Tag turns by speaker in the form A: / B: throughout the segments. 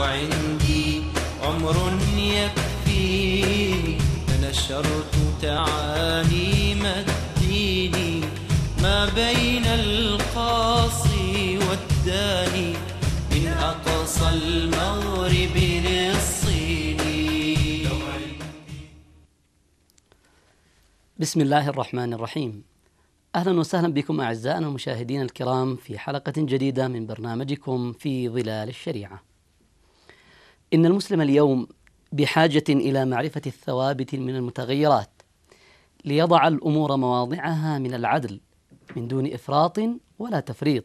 A: وعندي عمر يكفيني فنشرت تعاليم الدين ما
B: بين القاصي والداني من أقصى المغرب للصين بسم الله الرحمن الرحيم اهلا وسهلا بكم اعزائنا المشاهدين الكرام في حلقه جديده من برنامجكم في ظلال الشريعه. إن المسلم اليوم بحاجة إلى معرفة الثوابت من المتغيرات ليضع الأمور مواضعها من العدل من دون إفراط ولا تفريط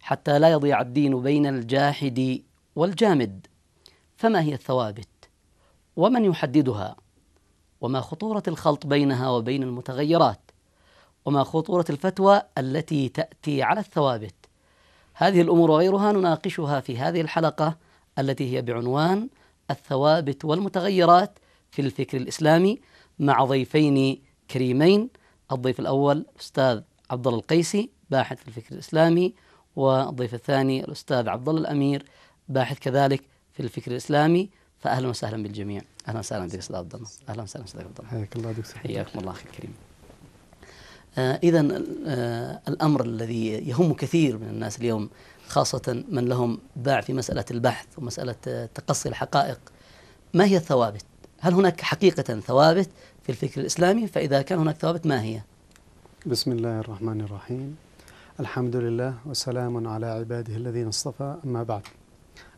B: حتى لا يضيع الدين بين الجاحد والجامد فما هي الثوابت ومن يحددها وما خطورة الخلط بينها وبين المتغيرات وما خطورة الفتوى التي تأتي على الثوابت هذه الأمور وغيرها نناقشها في هذه الحلقة التي هي بعنوان الثوابت والمتغيرات في الفكر الاسلامي مع ضيفين كريمين الضيف الاول استاذ عبد الله القيسي باحث في الفكر الاسلامي والضيف الثاني الاستاذ عبد الله الامير باحث كذلك في الفكر الاسلامي فاهلا وسهلا بالجميع اهلا وسهلا بك استاذ عبد الله اهلا وسهلا استاذ عبد الله حياك الله دكتور حياكم الله اخي الكريم آه اذا آه الامر الذي يهم كثير من الناس اليوم خاصة من لهم باع في مسألة البحث ومسألة آه، تقصي الحقائق ما هي الثوابت؟ هل هناك حقيقة ثوابت في الفكر الإسلامي؟ فإذا كان هناك ثوابت ما هي؟ بسم الله الرحمن الرحيم
C: الحمد لله وسلام على عباده الذين اصطفى أما بعد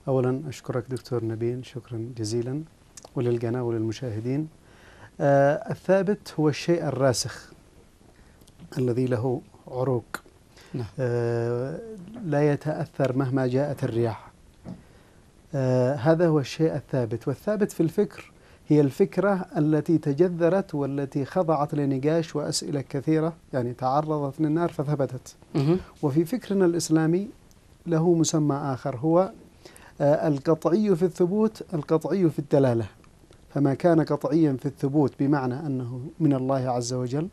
C: أولا أشكرك دكتور نبيل شكرا جزيلا وللقناة وللمشاهدين آه الثابت هو الشيء الراسخ الذي له عروق نعم. آه، لا يتأثر مهما جاءت الرياح آه، هذا هو الشيء الثابت والثابت في الفكر هي الفكرة التي تجذرت والتي خضعت لنقاش وأسئلة كثيرة يعني تعرضت للنار فثبتت وفي فكرنا الإسلامي له مسمى آخر هو آه، القطعي في الثبوت القطعي في الدلالة فما كان قطعيا في الثبوت بمعنى أنه من الله عز وجل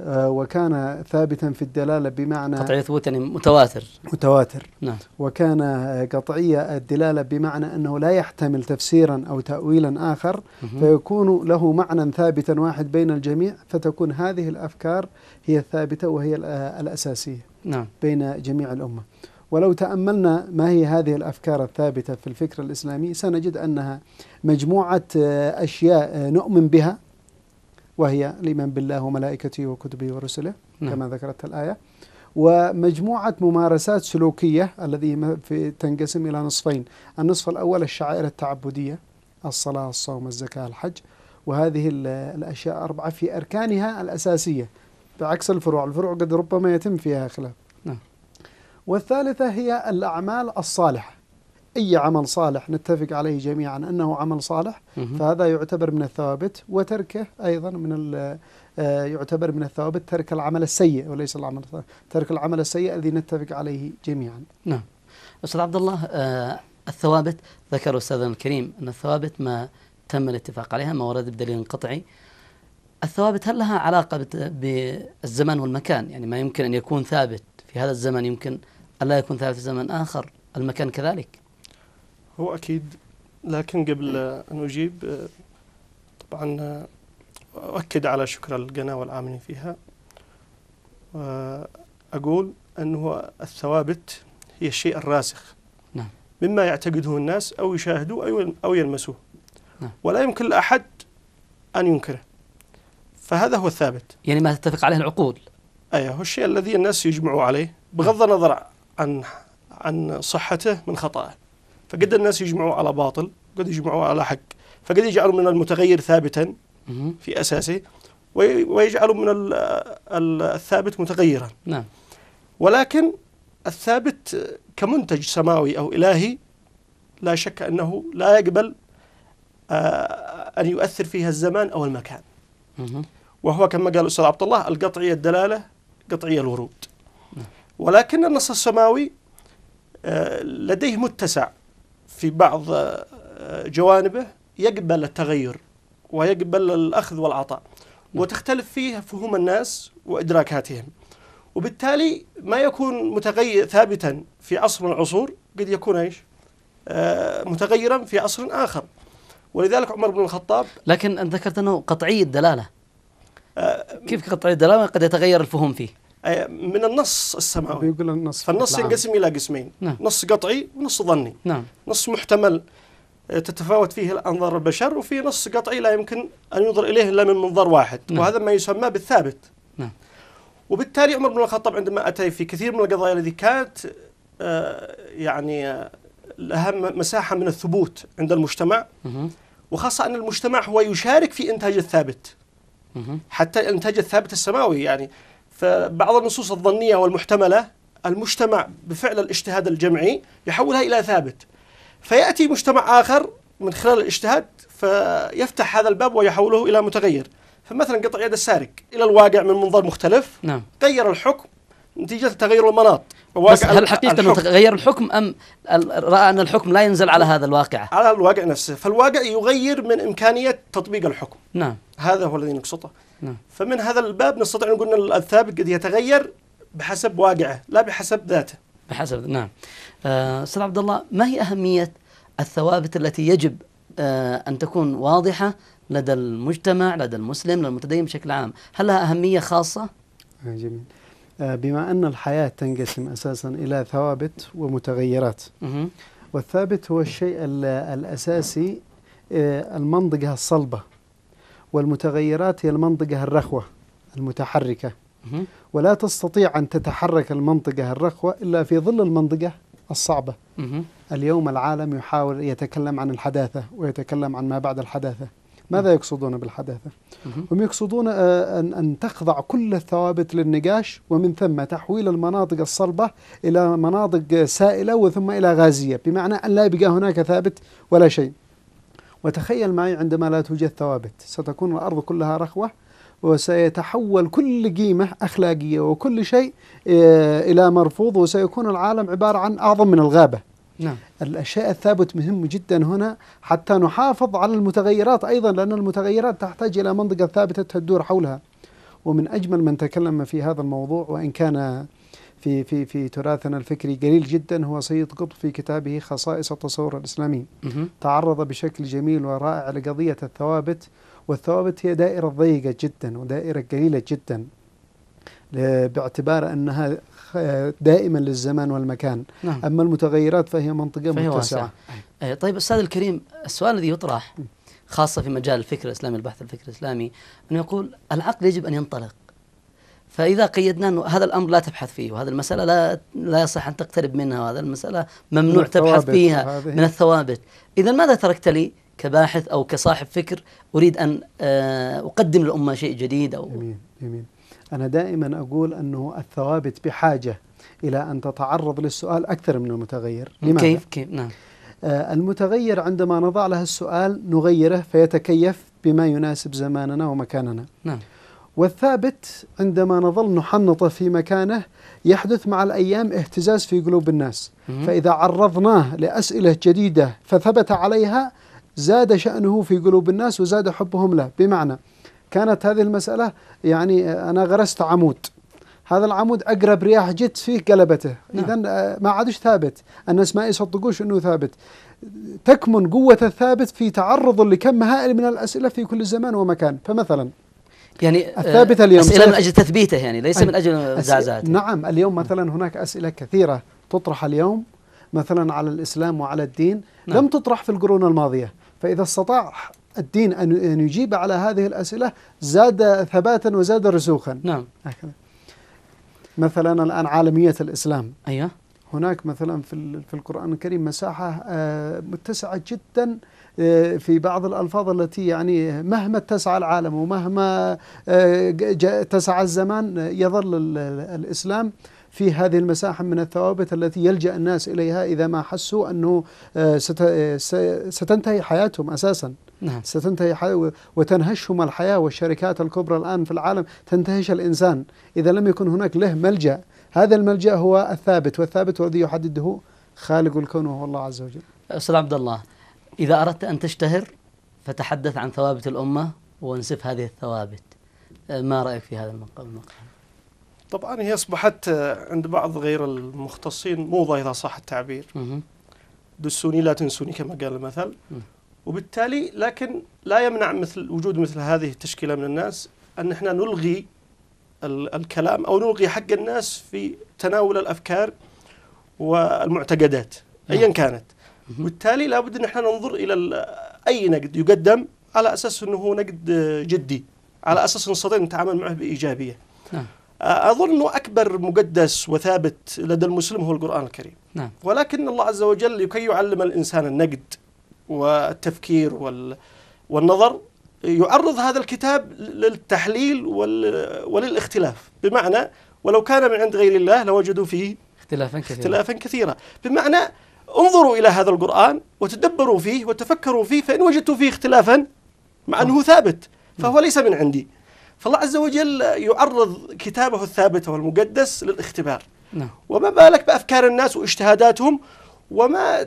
C: آه، وكان ثابتا في الدلالة بمعنى قطعية ثبوت يعني متواتر متواتر نعم وكان آه، قطعية الدلالة بمعنى أنه لا يحتمل تفسيرا أو تأويلا آخر فيكون له معنى ثابتا واحد بين الجميع فتكون هذه الأفكار هي الثابتة وهي آه، الأساسية نعم بين جميع الأمة ولو تأملنا ما هي هذه الأفكار الثابتة في الفكر الإسلامي سنجد أنها مجموعة أشياء نؤمن بها وهي الإيمان بالله وملائكته وكتبه ورسله نعم. كما ذكرت الآية ومجموعة ممارسات سلوكية الذي في تنقسم إلى نصفين النصف الأول الشعائر التعبدية الصلاة الصوم الزكاة الحج وهذه الأشياء أربعة في أركانها الأساسية بعكس الفروع الفروع قد ربما يتم فيها خلاف نعم. والثالثة هي الأعمال الصالحة أي عمل صالح نتفق عليه جميعا أنه عمل صالح فهذا يعتبر من الثوابت وتركه أيضا من آه، يعتبر من الثوابت ترك العمل السيء وليس العمل ترك العمل السيء الذي نتفق عليه جميعا
B: نعم أستاذ عبد الله آه، الثوابت ذكر أستاذنا الكريم أن الثوابت ما تم الاتفاق عليها ما ورد بدليل قطعي الثوابت هل لها علاقة بالزمان والمكان يعني ما يمكن أن يكون ثابت في هذا الزمن يمكن أن لا يكون ثابت في زمن آخر المكان كذلك
A: هو أكيد لكن قبل إيه. أن أجيب آه، طبعا آه، أؤكد على شكر القناة والعاملين فيها أقول أنه الثوابت هي الشيء الراسخ نعم. مما يعتقده الناس أو يشاهدوه أو يلمسوه نعم. ولا يمكن لأحد أن ينكره فهذا هو الثابت يعني ما تتفق عليه العقول أي أيوه، هو الشيء الذي الناس يجمعوا عليه بغض نعم. النظر عن عن صحته من خطأه فقد الناس يجمعوا على باطل وقد يجمعوا على حق فقد يجعلوا من المتغير ثابتا في أساسه ويجعلوا من الثابت متغيرا نعم ولكن الثابت كمنتج سماوي أو إلهي لا شك أنه لا يقبل آه، أن يؤثر فيها الزمان أو المكان وهو كما قال الأستاذ عبد الله القطعية الدلالة قطعية الورود نعم. ولكن النص السماوي آه، لديه متسع في بعض آه، جوانبه يقبل التغير ويقبل الأخذ والعطاء نعم. وتختلف فيه فهوم الناس وإدراكاتهم وبالتالي ما يكون متغير ثابتا في عصر من العصور قد يكون ايش؟ آه، متغيرا في عصر اخر ولذلك عمر بن الخطاب
B: لكن انت ذكرت انه قطعي الدلاله آه، كيف قطعي الدلاله قد يتغير الفهوم فيه؟
A: من النص السماوي
B: بيقول النص فالنص ينقسم
A: إلى قسمين نعم. نص قطعي ونص ظني نعم. نص محتمل آه، تتفاوت فيه الانظار البشر وفي نص قطعي لا يمكن أن ينظر إليه إلا من منظار واحد نعم. وهذا ما يسمى بالثابت نعم. وبالتالي عمر بن الخطاب عندما أتى في كثير من القضايا التي كانت آه، يعني لها آه، مساحة من الثبوت عند المجتمع وخاصة أن المجتمع هو يشارك في إنتاج الثابت حتى الإنتاج الثابت السماوي يعني فبعض النصوص الظنية والمحتملة المجتمع بفعل الاجتهاد الجمعي يحولها إلى ثابت فيأتي مجتمع آخر من خلال الاجتهاد فيفتح هذا الباب ويحوله إلى متغير فمثلا قطع يد السارق إلى الواقع من منظر مختلف نعم. غير الحكم نتيجة تغير المناط بس هل حقيقة أنه
B: تغير الحكم أم رأى أن الحكم لا
A: ينزل على هذا الواقع على الواقع نفسه فالواقع يغير من إمكانية تطبيق الحكم نعم هذا هو الذي نقصده نعم. فمن هذا الباب نستطيع أن نقول أن الثابت قد يتغير
B: بحسب واقعه لا بحسب ذاته بحسب نعم آه، أستاذ عبد الله ما هي أهمية الثوابت التي يجب آه، أن تكون واضحة لدى المجتمع لدى المسلم للمتدين بشكل عام هل لها أهمية خاصة؟ آه، جميل آه، بما
C: أن الحياة تنقسم أساسا إلى ثوابت ومتغيرات والثابت هو الشيء الأساسي آه، المنطقة الصلبة والمتغيرات هي المنطقة الرخوة المتحركة ولا تستطيع أن تتحرك المنطقة الرخوة إلا في ظل المنطقة الصعبة اليوم العالم يحاول يتكلم عن الحداثة ويتكلم عن ما بعد الحداثة ماذا يقصدون بالحداثة؟ هم يقصدون آه، أن, تخضع كل الثوابت للنقاش ومن ثم تحويل المناطق الصلبة إلى مناطق سائلة وثم إلى غازية بمعنى أن لا يبقى هناك ثابت ولا شيء وتخيل معي عندما لا توجد ثوابت ستكون الأرض كلها رخوة وسيتحول كل قيمة أخلاقية وكل شيء آه، إلى مرفوض وسيكون العالم عبارة عن أعظم من الغابة نعم. الأشياء الثابت مهم جدا هنا حتى نحافظ على المتغيرات أيضا لأن المتغيرات تحتاج إلى منطقة ثابتة تدور حولها ومن أجمل من تكلم في هذا الموضوع وإن كان في في في تراثنا الفكري قليل جدا هو سيد قطب في كتابه خصائص التصور الاسلامي تعرض بشكل جميل ورائع لقضيه الثوابت والثوابت هي دائره ضيقه جدا ودائره قليله جدا باعتبار انها دائما للزمان والمكان نعم. أما المتغيرات فهي منطقة فهي متسعة
B: واسعة. طيب أستاذ الكريم السؤال الذي يطرح خاصة في مجال الفكر الإسلامي البحث الفكر الإسلامي أنه يقول العقل يجب أن ينطلق فإذا قيدنا أنه هذا الأمر لا تبحث فيه وهذا المسألة لا لا يصح أن تقترب منها وهذا المسألة ممنوع تبحث فيها هذه. من الثوابت إذا ماذا تركت لي كباحث أو كصاحب فكر أريد أن آه، أقدم للأمة شيء جديد أو جميل جميل
C: أنا دائما أقول أنه الثوابت بحاجة إلى أن تتعرض للسؤال أكثر من المتغير لماذا؟ كيف كيف نعم آه، المتغير عندما نضع له السؤال نغيره فيتكيف بما يناسب زماننا ومكاننا نعم والثابت عندما نظل نحنطه في مكانه يحدث مع الايام اهتزاز في قلوب الناس فاذا عرضناه لاسئله جديده فثبت عليها زاد شانه في قلوب الناس وزاد حبهم له بمعنى كانت هذه المسألة يعني آه، أنا غرست عمود هذا العمود أقرب رياح جت فيه قلبته نعم. إذا آه، ما عادش ثابت الناس ما يصدقوش أنه ثابت تكمن قوة الثابت في تعرض لكم هائل من الأسئلة في كل زمان ومكان
B: فمثلا يعني آه، الثابت اليوم أسئلة من أجل تثبيته يعني ليس من أجل زعزعته
C: نعم اليوم نعم. مثلا هناك أسئلة كثيرة تطرح اليوم مثلا على الإسلام وعلى الدين نعم. لم تطرح في القرون الماضية فإذا استطاع الدين أن يجيب على هذه الأسئلة زاد ثباتا وزاد رسوخا
B: نعم هكذا
C: مثلا الآن عالمية الإسلام أيوه هناك مثلا في في القرآن الكريم مساحة آه، متسعة جدا آه، في بعض الألفاظ التي يعني مهما اتسع العالم ومهما اتسع آه، الزمان يظل الإسلام في هذه المساحة من الثوابت التي يلجأ الناس إليها إذا ما حسوا أنه آه، آه، ستنتهي حياتهم أساساً نعم. ستنتهي حياة وتنهشهم الحياة والشركات الكبرى الآن في العالم تنتهش الإنسان إذا لم يكن هناك له ملجأ هذا الملجأ هو الثابت والثابت الذي يحدده خالق الكون وهو الله عز وجل
B: أستاذ عبد الله إذا أردت أن تشتهر فتحدث عن ثوابت الأمة وانسف هذه الثوابت آه، ما رأيك في هذا المقال؟ طبعا هي أصبحت
A: آه، عند بعض غير المختصين موضة إذا صح التعبير دسوني لا تنسوني كما قال المثل وبالتالي لكن لا يمنع مثل وجود مثل هذه التشكيلة من الناس أن احنا نلغي الكلام أو نلغي حق الناس في تناول الأفكار والمعتقدات نعم. أيا كانت وبالتالي لابد أن احنا ننظر إلى أي نقد يقدم على أساس أنه هو نقد آه، جدي على نعم. أساس نستطيع نتعامل معه بإيجابية نعم. أظن أنه أكبر مقدس وثابت لدى المسلم هو القرآن الكريم نعم. ولكن الله عز وجل كي يعلم الإنسان النقد والتفكير وال... والنظر يعرض هذا الكتاب للتحليل وال... وللاختلاف بمعنى ولو كان من عند غير الله لوجدوا فيه
B: اختلافا كثيرا اختلافا
A: كثيرا بمعنى انظروا إلى هذا القرآن وتدبروا فيه وتفكروا فيه فإن وجدتوا فيه اختلافا مع أنه ثابت فهو ليس من عندي فالله عز وجل يعرض كتابه الثابت والمقدس للاختبار نعم. وما بالك بأفكار الناس واجتهاداتهم وما آه،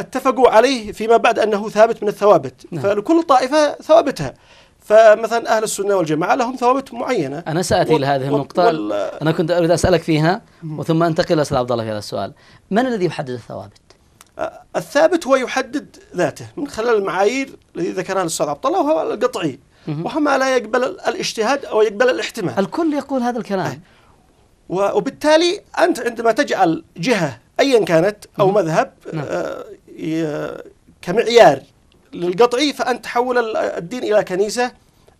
A: اتفقوا عليه فيما بعد أنه ثابت من الثوابت نعم. فلكل طائفة ثوابتها فمثلا أهل السنة والجماعة لهم ثوابت معينة
B: أنا سأتي و... لهذه النقطة وال... أنا كنت أريد أسألك فيها وثم أنتقل أستاذ عبد الله في هذا السؤال من الذي يحدد الثوابت؟ آه، الثابت
A: هو يحدد ذاته من خلال المعايير الذي ذكرها الاستاذ عبد الله وهو القطعي وهما لا يقبل الاجتهاد أو يقبل الاحتمال الكل يقول هذا الكلام وبالتالي أنت عندما تجعل جهة أيا كانت أو مذهب نعم. آه، كمعيار للقطعي فأنت تحول الدين إلى كنيسة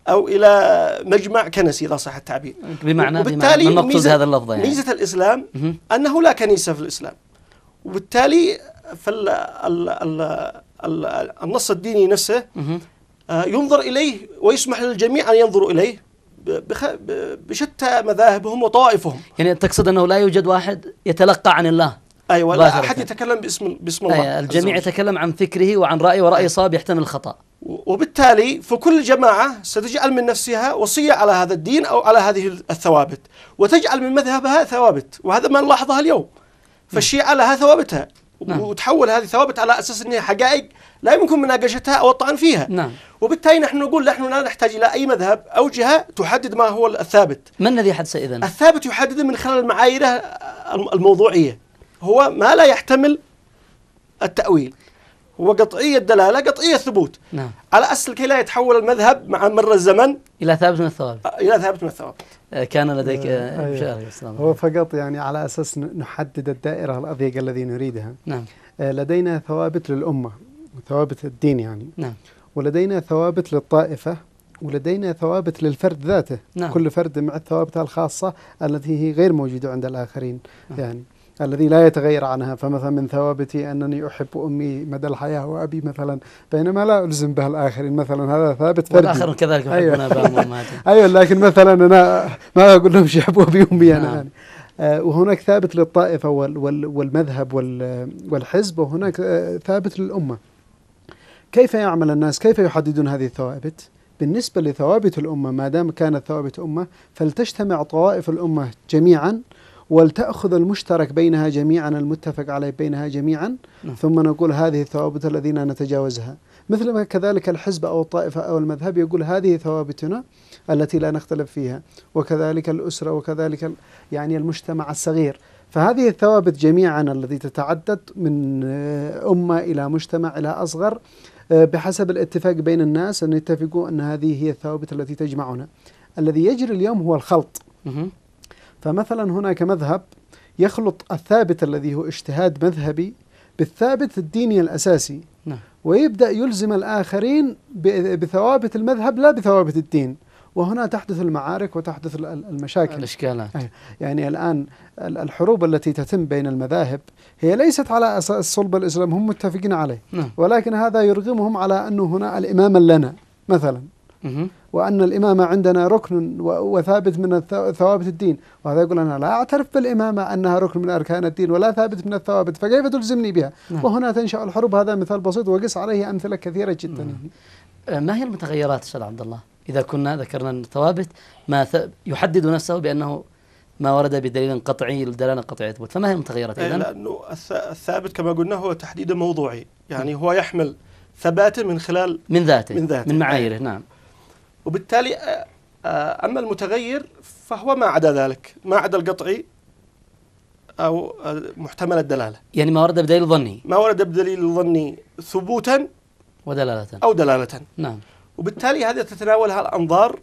A: أو إلى مجمع كنسي إذا صح التعبير بمعنى وبالتالي بمعنى ميزة هذا اللفظ يعني. ميزة الإسلام أنه لا كنيسة في الإسلام وبالتالي فال النص الديني نفسه آه، ينظر إليه ويسمح للجميع أن ينظروا إليه
B: بشتى مذاهبهم وطوائفهم يعني تقصد أنه لا يوجد واحد يتلقى عن الله أيوة لا أحد
A: يتكلم باسم, باسم الله أيوة الجميع
B: يتكلم عن فكره وعن رأيه ورأي أيوة. صواب يحتمل الخطأ
A: وبالتالي فكل جماعة ستجعل من نفسها وصية على هذا الدين أو على هذه الثوابت وتجعل من مذهبها ثوابت وهذا ما نلاحظها اليوم نعم. فالشيعة لها ثوابتها نعم. وتحول هذه ثوابت على اساس انها حقائق لا يمكن مناقشتها او الطعن فيها نعم. وبالتالي نحن نقول نحن لا نحتاج الى اي مذهب او جهه تحدد ما هو الثابت ما الذي يحدث اذا الثابت يحدد من خلال المعايير الموضوعيه هو ما لا يحتمل التاويل هو قطعية الدلالة قطعية الثبوت نعم. على أساس كي لا يتحول المذهب مع مر الزمن
B: إلى ثابت من الثواب آه، إلى ثابت من الثواب آه، كان لديك آه, آه، أيوه. هو فقط يعني
C: على أساس نحدد الدائرة الأضيق الذي نريدها نعم. لدينا ثوابت للأمة ثوابت الدين يعني نعم. ولدينا ثوابت للطائفة ولدينا ثوابت للفرد ذاته نعم. كل فرد مع ثوابته الخاصة التي هي غير موجودة عند الآخرين نعم. يعني الذي لا يتغير عنها فمثلا من ثوابتي أنني أحب أمي مدى الحياة وأبي مثلا بينما لا ألزم بها الآخرين مثلا هذا ثابت فردي والآخر كذلك يحبون أيوة. أبائهم أيوة لكن مثلا أنا ما أقول لهم يحبوا أبي أمي أنا نعم. يعني. آه، وهناك ثابت للطائفة والمذهب والحزب وهناك آه، ثابت للأمة كيف يعمل الناس كيف يحددون هذه الثوابت بالنسبة لثوابت الأمة ما دام كانت ثوابت أمة فلتجتمع طوائف الأمة جميعا ولتأخذ المشترك بينها جميعا المتفق عليه بينها جميعا نعم. ثم نقول هذه الثوابت الذين نتجاوزها مثل ما كذلك الحزب أو الطائفة أو المذهب يقول هذه ثوابتنا التي لا نختلف فيها وكذلك الأسرة وكذلك يعني المجتمع الصغير فهذه الثوابت جميعا التي تتعدد من آه، أمة إلى مجتمع إلى أصغر آه، بحسب الاتفاق بين الناس أن يتفقوا أن هذه هي الثوابت التي تجمعنا الذي يجري اليوم هو الخلط فمثلا هناك مذهب يخلط الثابت الذي هو اجتهاد مذهبي بالثابت الديني الأساسي نعم. ويبدأ يلزم الآخرين بثوابت المذهب لا بثوابت الدين وهنا تحدث المعارك وتحدث المشاكل الإشكالات يعني الآن الحروب التي تتم بين المذاهب هي ليست على أساس صلب الإسلام هم متفقين عليه نعم. ولكن هذا يرغمهم على أنه هنا الامام لنا مثلا وأن الإمامة عندنا ركن وثابت من ثوابت الدين وهذا يقول أنا لا أعترف بالإمامة أنها ركن من أركان الدين ولا ثابت من الثوابت فكيف تلزمني بها نعم. وهنا تنشأ الحروب هذا مثال
B: بسيط وقس عليه أمثلة كثيرة جدا نعم. ما هي المتغيرات أستاذ عبد الله إذا كنا ذكرنا أن الثوابت ما يحدد نفسه بأنه ما ورد بدليل قطعي دلالة قطعية تبوت فما هي المتغيرات إذن؟ لأنه
A: الثابت كما قلنا هو تحديد موضوعي يعني هو يحمل ثباته من خلال من ذاته من ذاته من
B: معاييره نعم
A: وبالتالي آه، آه، أما المتغير فهو ما عدا ذلك ما عدا القطعي أو آه، محتمل الدلالة
B: يعني ما ورد بدليل ظني
A: ما ورد بدليل ظني ثبوتا
B: ودلالة أو دلالة نعم
A: وبالتالي هذه تتناولها الأنظار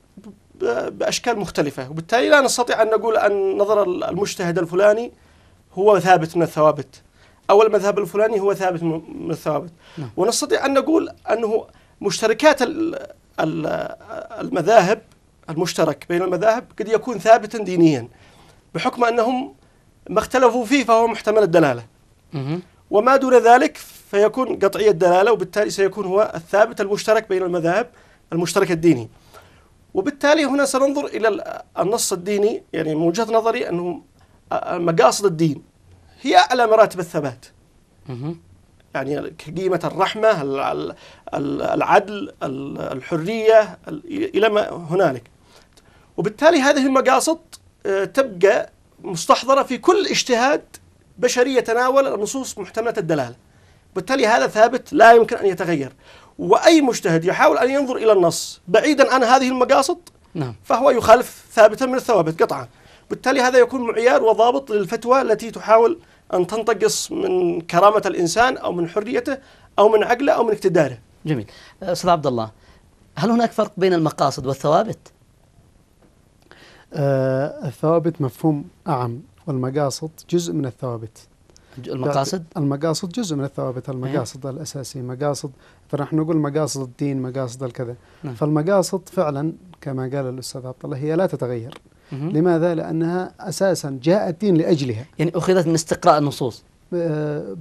A: بأشكال مختلفة وبالتالي لا نستطيع أن نقول أن نظر المجتهد الفلاني هو ثابت من الثوابت أو المذهب الفلاني هو ثابت من الثوابت نعم. ونستطيع أن نقول أنه مشتركات المذاهب المشترك بين المذاهب قد يكون ثابتا دينيا بحكم أنهم ما اختلفوا فيه فهو محتمل الدلالة وما دون ذلك فيكون قطعي الدلالة وبالتالي سيكون هو الثابت المشترك بين المذاهب المشترك الديني وبالتالي هنا سننظر إلى النص الديني يعني من وجهة نظري أنه مقاصد الدين هي أعلى مراتب الثبات يعني قيمة الرحمة العدل الحرية إلى ما هنالك وبالتالي هذه المقاصد آه، تبقى مستحضرة في كل اجتهاد بشري يتناول النصوص محتملة الدلالة بالتالي هذا ثابت لا يمكن أن يتغير وأي مجتهد يحاول أن ينظر إلى النص بعيدا عن هذه المقاصد نعم. فهو يخالف ثابتا من الثوابت قطعا بالتالي هذا يكون معيار وضابط للفتوى التي تحاول أن تنتقص من كرامة الإنسان أو من حريته أو من
B: عقله أو من اقتداره جميل أه، أستاذ عبد الله هل هناك فرق بين المقاصد والثوابت؟
C: آه الثوابت مفهوم أعم والمقاصد جزء من الثوابت المقاصد؟ المقاصد جزء من الثوابت المقاصد أيه؟ الأساسية مقاصد فنحن نقول مقاصد الدين مقاصد الكذا نعم. فالمقاصد فعلا كما قال الأستاذ عبد الله هي لا تتغير لماذا؟ لأنها أساسا جاء الدين لأجلها يعني أخذت من استقراء النصوص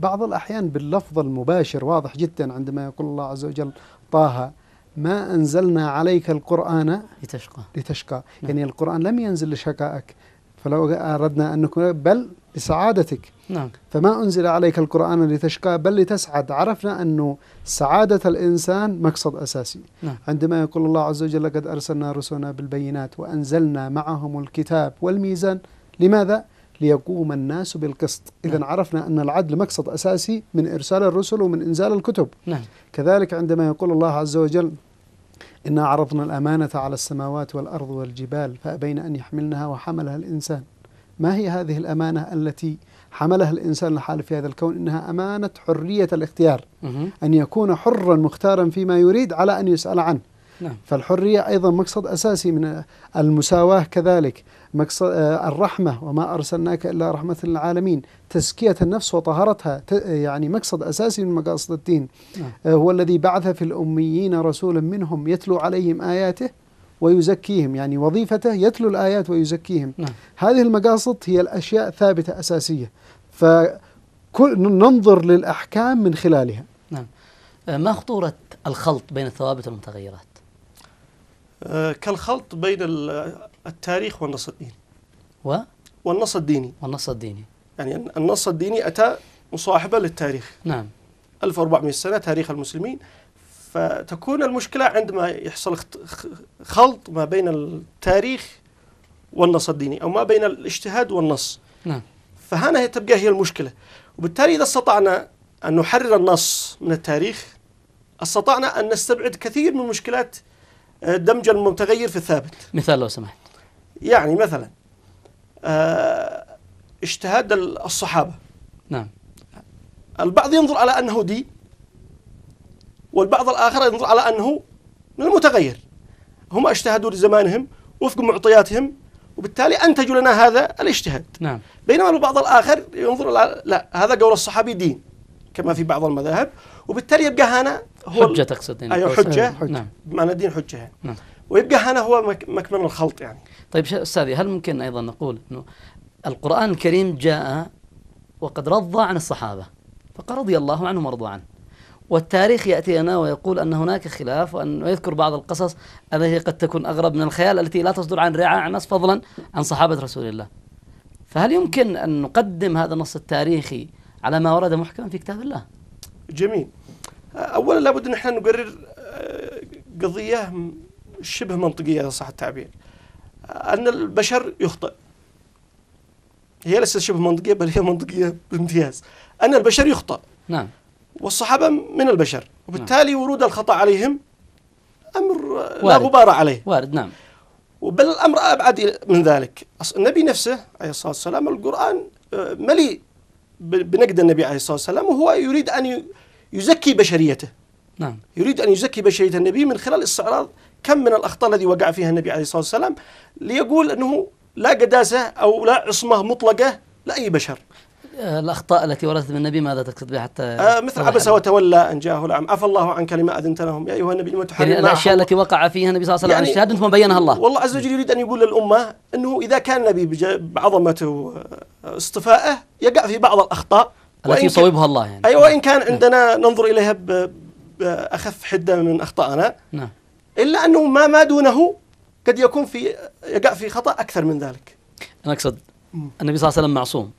C: بعض الأحيان باللفظ المباشر واضح جدا عندما يقول الله عز وجل طه ما أنزلنا عليك القرآن لتشقى لتشقى نعم. يعني القرآن لم ينزل لشقائك فلو أردنا أن نكون بل لسعادتك نعم. فما أنزل عليك القرآن لتشقى بل لتسعد عرفنا أنه سعادة الإنسان مقصد أساسي نعم. عندما يقول الله عز وجل لقد أرسلنا رسلنا بالبينات وأنزلنا معهم الكتاب والميزان لماذا؟ ليقوم الناس بالقسط إذا نعم. عرفنا أن العدل مقصد أساسي من إرسال الرسل ومن إنزال الكتب نعم. كذلك عندما يقول الله عز وجل إنا عرضنا الأمانة على السماوات والأرض والجبال فأبين أن يحملنها وحملها الإنسان ما هي هذه الأمانة التي حملها الإنسان الحال في هذا الكون إنها أمانة حرية الاختيار أن يكون حرا مختارا فيما يريد على أن يسأل عنه نعم. فالحرية أيضا مقصد أساسي من المساواة كذلك مقصد آه، الرحمة وما أرسلناك إلا رحمة للعالمين تزكية النفس وطهرتها يعني مقصد أساسي من مقاصد الدين نعم. آه، هو الذي بعث في الأميين رسولا منهم يتلو عليهم آياته ويزكيهم يعني وظيفته يتلو الآيات ويزكيهم نعم. هذه المقاصد هي الأشياء ثابتة أساسية فننظر للأحكام من خلالها
B: نعم آه، ما خطورة الخلط بين الثوابت والمتغيرات آه، كالخلط
A: بين التاريخ والنص الديني و؟ والنص الديني والنص الديني يعني النص الديني أتى مصاحبة للتاريخ نعم 1400 سنة تاريخ المسلمين فتكون المشكلة عندما يحصل خلط ما بين التاريخ والنص الديني أو ما بين الاجتهاد والنص نعم. فهنا هي تبقى هي المشكلة وبالتالي إذا استطعنا أن نحرر النص من التاريخ استطعنا أن نستبعد كثير من مشكلات آه، دمج المتغير في
B: الثابت مثال لو سمحت
A: يعني مثلا آه، اجتهاد الصحابة نعم البعض ينظر على أنه دين والبعض الآخر ينظر على أنه من المتغير هم اجتهدوا لزمانهم وفق معطياتهم وبالتالي أنتجوا لنا هذا الاجتهاد نعم. بينما البعض الآخر ينظر لا, لا هذا قول الصحابي دين كما في بعض المذاهب وبالتالي يبقى هنا هو حجة تقصد يعني أيوة حجة, حجة نعم. بمعنى الدين حجة يعني. نعم. ويبقى هنا هو
B: مكمن الخلط يعني طيب أستاذي هل ممكن أيضا نقول أنه القرآن الكريم جاء وقد رضى عن الصحابة فقال رضي الله عنهم ورضوا عنه والتاريخ يأتي هنا ويقول أن هناك خلاف وأن يذكر بعض القصص التي قد تكون أغرب من الخيال التي لا تصدر عن رعاع الناس فضلا عن صحابة رسول الله فهل يمكن أن نقدم هذا النص التاريخي على ما ورد محكما في كتاب الله جميل
A: أولا لابد أن احنا نقرر آه، قضية شبه منطقية صح التعبير آه، أن البشر يخطئ هي ليست شبه منطقية بل هي منطقية بامتياز أن البشر يخطئ نعم والصحابة من البشر وبالتالي نعم. ورود الخطأ عليهم
B: أمر وارد. لا غبار
A: عليه وارد نعم بل الأمر أبعد من ذلك النبي نفسه عليه الصلاة والسلام القرآن آه، مليء بنقد النبي عليه الصلاة والسلام وهو يريد أن يزكي بشريته نعم يريد أن يزكي بشرية النبي من خلال استعراض كم من الأخطاء الذي وقع فيها النبي عليه الصلاة والسلام ليقول أنه لا قداسة أو لا عصمة مطلقة لأي
B: بشر الأخطاء التي وردت من النبي ماذا تقصد بها حتى آه مثل عبس وتولى أن جاءه
A: الأعمى عفى الله عنك لما أذنت
B: لهم يا أيها النبي لما تحرم يعني الأشياء التي وقع فيها النبي صلى الله عليه وسلم يعني ثم بينها الله
A: والله عز وجل يريد أن يقول للأمة أنه إذا كان النبي بعظمته واصطفائه آه، يقع في بعض الأخطاء التي يصوبها الله يعني أي أيوة، وإن نعم. كان عندنا ننظر إليها بأخف حدة من أخطائنا نعم إلا أنه ما ما دونه قد
B: يكون في يقع في خطأ أكثر من ذلك أنا أقصد النبي صلى الله عليه وسلم معصوم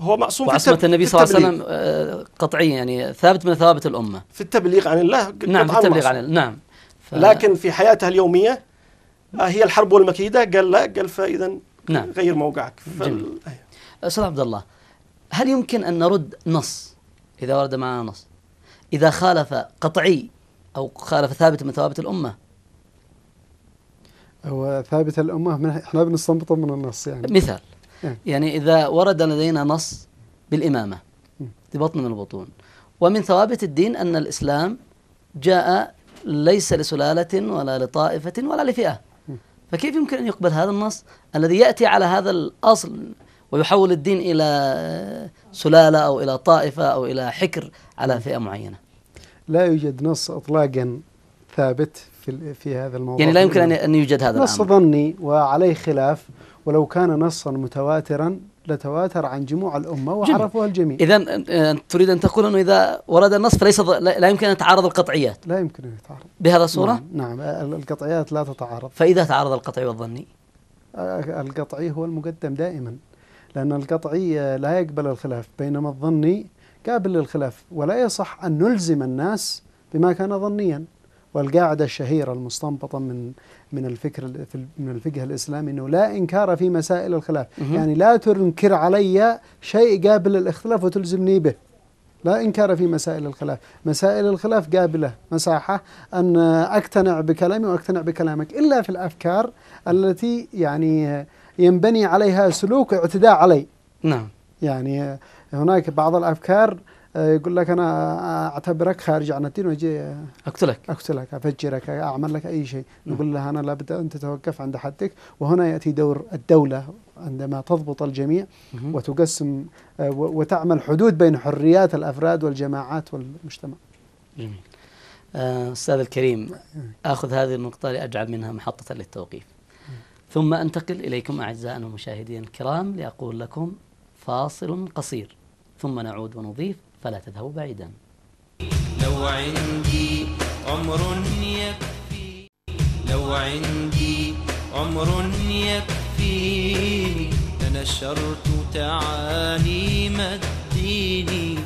B: هو مقسوم وعصمة النبي صلى الله عليه وسلم آه، قطعية يعني ثابت من ثوابت الأمة في
A: التبليغ عن الله
B: نعم في التبليغ عن الله نعم ف... لكن
A: في حياتها اليومية آه، هي الحرب والمكيدة قال لا قال فإذا نعم غير موقعك
B: فال... جميل أيوه. أستاذ عبد الله هل يمكن أن نرد نص إذا ورد معنا نص إذا خالف قطعي أو خالف ثابت من ثوابت الأمة
C: هو ثابت الأمة احنا بنستنبطه من النص يعني مثال
B: يعني, يعني إذا ورد لدينا نص بالإمامة في بطن من البطون ومن ثوابت الدين أن الإسلام جاء ليس لسلالة ولا لطائفة ولا لفئة فكيف يمكن أن يقبل هذا النص الذي يأتي على هذا الأصل ويحول الدين إلى سلالة أو إلى طائفة أو إلى حكر على فئة معينة
C: لا يوجد نص إطلاقا ثابت في, في هذا الموضوع يعني لا يمكن أن يوجد هذا نص ظني وعليه خلاف ولو كان نصا متواترا لتواتر عن
B: جموع الأمة
C: وعرفوها الجميع
B: إذا تريد أن تقول أنه إذا ورد النص فليس لا يمكن أن تعارض القطعيات لا يمكن أن يتعارض بهذا الصورة؟
C: نعم, نعم القطعيات لا تتعارض
B: فإذا تعارض القطعي والظني؟
C: القطعي هو المقدم دائما لأن القطعي لا يقبل الخلاف بينما الظني قابل للخلاف ولا يصح أن نلزم الناس بما كان ظنيا والقاعدة الشهيرة المستنبطة من من الفكر من الفقه الاسلامي انه لا انكار في مسائل الخلاف، يعني لا تنكر علي شيء قابل للاختلاف وتلزمني به. لا إنكار في مسائل الخلاف مسائل الخلاف قابلة مساحة أن أقتنع بكلامي وأقتنع بكلامك إلا في الأفكار التي يعني ينبني عليها سلوك اعتداء علي نعم يعني هناك بعض الأفكار يقول لك انا اعتبرك خارج عن الدين واجي اقتلك اقتلك افجرك اعمل لك اي شيء نقول له انا لابد ان تتوقف عند حدك وهنا ياتي دور الدوله عندما تضبط الجميع وتقسم وتعمل حدود بين حريات الافراد والجماعات والمجتمع.
B: جميل. آه، استاذ الكريم اخذ هذه النقطه لاجعل منها محطه للتوقيف. ثم انتقل اليكم اعزائنا المشاهدين الكرام لاقول لكم فاصل قصير ثم نعود ونضيف فلا تذهبوا بعيدا
C: لو عندي عمر يكفي لو عندي
A: عمر يكفيني لنشرت تعاليم
B: الدين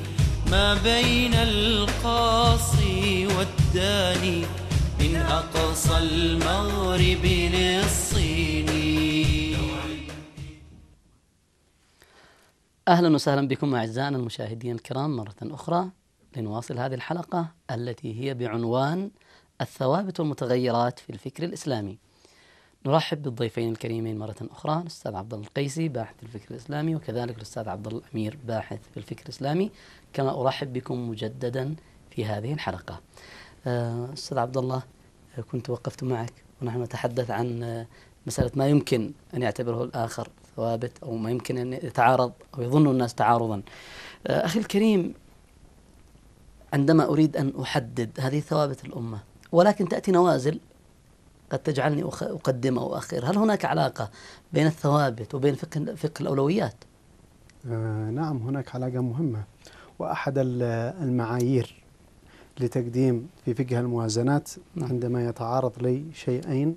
B: ما بين القاصي والداني من أقصى المغرب للصين أهلا وسهلا بكم أعزائنا المشاهدين الكرام مرة أخرى لنواصل هذه الحلقة التي هي بعنوان الثوابت والمتغيرات في الفكر الإسلامي نرحب بالضيفين الكريمين مرة أخرى الأستاذ عبد الله القيسي باحث في الفكر الإسلامي وكذلك الأستاذ عبد الله الأمير باحث في الفكر الإسلامي كما أرحب بكم مجددا في هذه الحلقة آه، أستاذ عبد الله آه، كنت وقفت معك ونحن نتحدث عن آه، مسألة ما يمكن أن يعتبره الآخر ثوابت أو ما يمكن أن يتعارض أو يظن الناس تعارضا آه، أخي الكريم عندما أريد أن أحدد هذه ثوابت الأمة ولكن تأتي نوازل قد تجعلني أقدم أو أخير هل هناك علاقة بين الثوابت وبين فقه, فقه الأولويات؟ آه نعم هناك علاقة مهمة وأحد المعايير
C: لتقديم في فقه الموازنات نعم. عندما يتعارض لي شيئين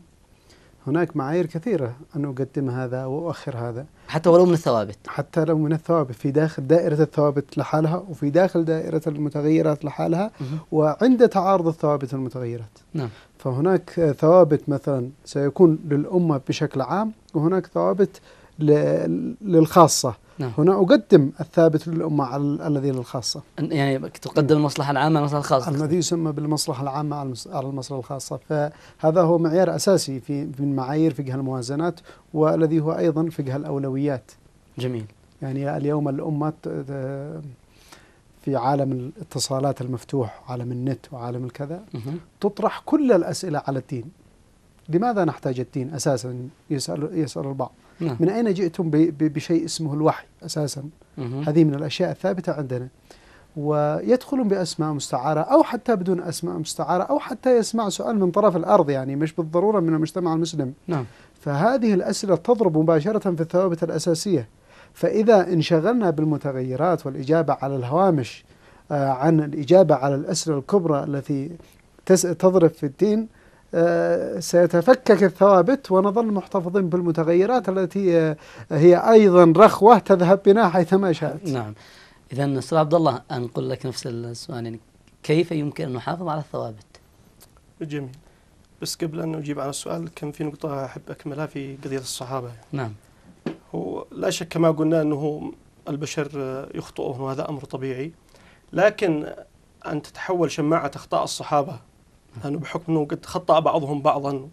C: هناك معايير كثيرة أن أقدم هذا وأؤخر هذا
B: حتى ولو من الثوابت
C: حتى لو من الثوابت في داخل دائرة الثوابت لحالها وفي داخل دائرة المتغيرات لحالها وعند تعارض الثوابت المتغيرات نعم فهناك ثوابت مثلا سيكون للأمة بشكل عام وهناك ثوابت للخاصة نعم. هنا أقدم الثابت للأمة على الذي للخاصة
B: يعني تقدم المصلحة العامة على المصلحة الخاصة الذي
C: يسمى بالمصلحة العامة على المصلحة الخاصة فهذا هو معيار أساسي في من معايير فقه الموازنات والذي هو أيضا فقه الأولويات جميل يعني اليوم الأمة في عالم الاتصالات المفتوح عالم النت وعالم الكذا تطرح كل الأسئلة على الدين لماذا نحتاج الدين أساسا يسأل, يسأل البعض نعم. من أين جئتم بشيء اسمه الوحي أساسا مه. هذه من الأشياء الثابتة عندنا ويدخلون بأسماء مستعارة أو حتى بدون أسماء مستعارة أو حتى يسمع سؤال من طرف الأرض يعني مش بالضرورة من المجتمع المسلم نعم. فهذه الأسئلة تضرب مباشرة في الثوابت الأساسية فإذا انشغلنا بالمتغيرات والإجابة على الهوامش آه، عن الإجابة على الأسئلة الكبرى التي تضرب في الدين آه، سيتفكك الثوابت ونظل محتفظين بالمتغيرات التي آه، هي أيضا رخوة تذهب بنا حيثما
B: شاءت نعم إذا أستاذ عبد الله أنقل لك نفس السؤال يعني كيف يمكن أن نحافظ على الثوابت؟ جميل بس قبل أن أجيب على السؤال كان في نقطة أحب
A: أكملها في قضية الصحابة نعم هو لا شك كما قلنا أنه البشر يخطئون وهذا أمر طبيعي لكن أن تتحول شماعة أخطاء الصحابة لأنه بحكم أنه قد خطأ بعضهم بعضا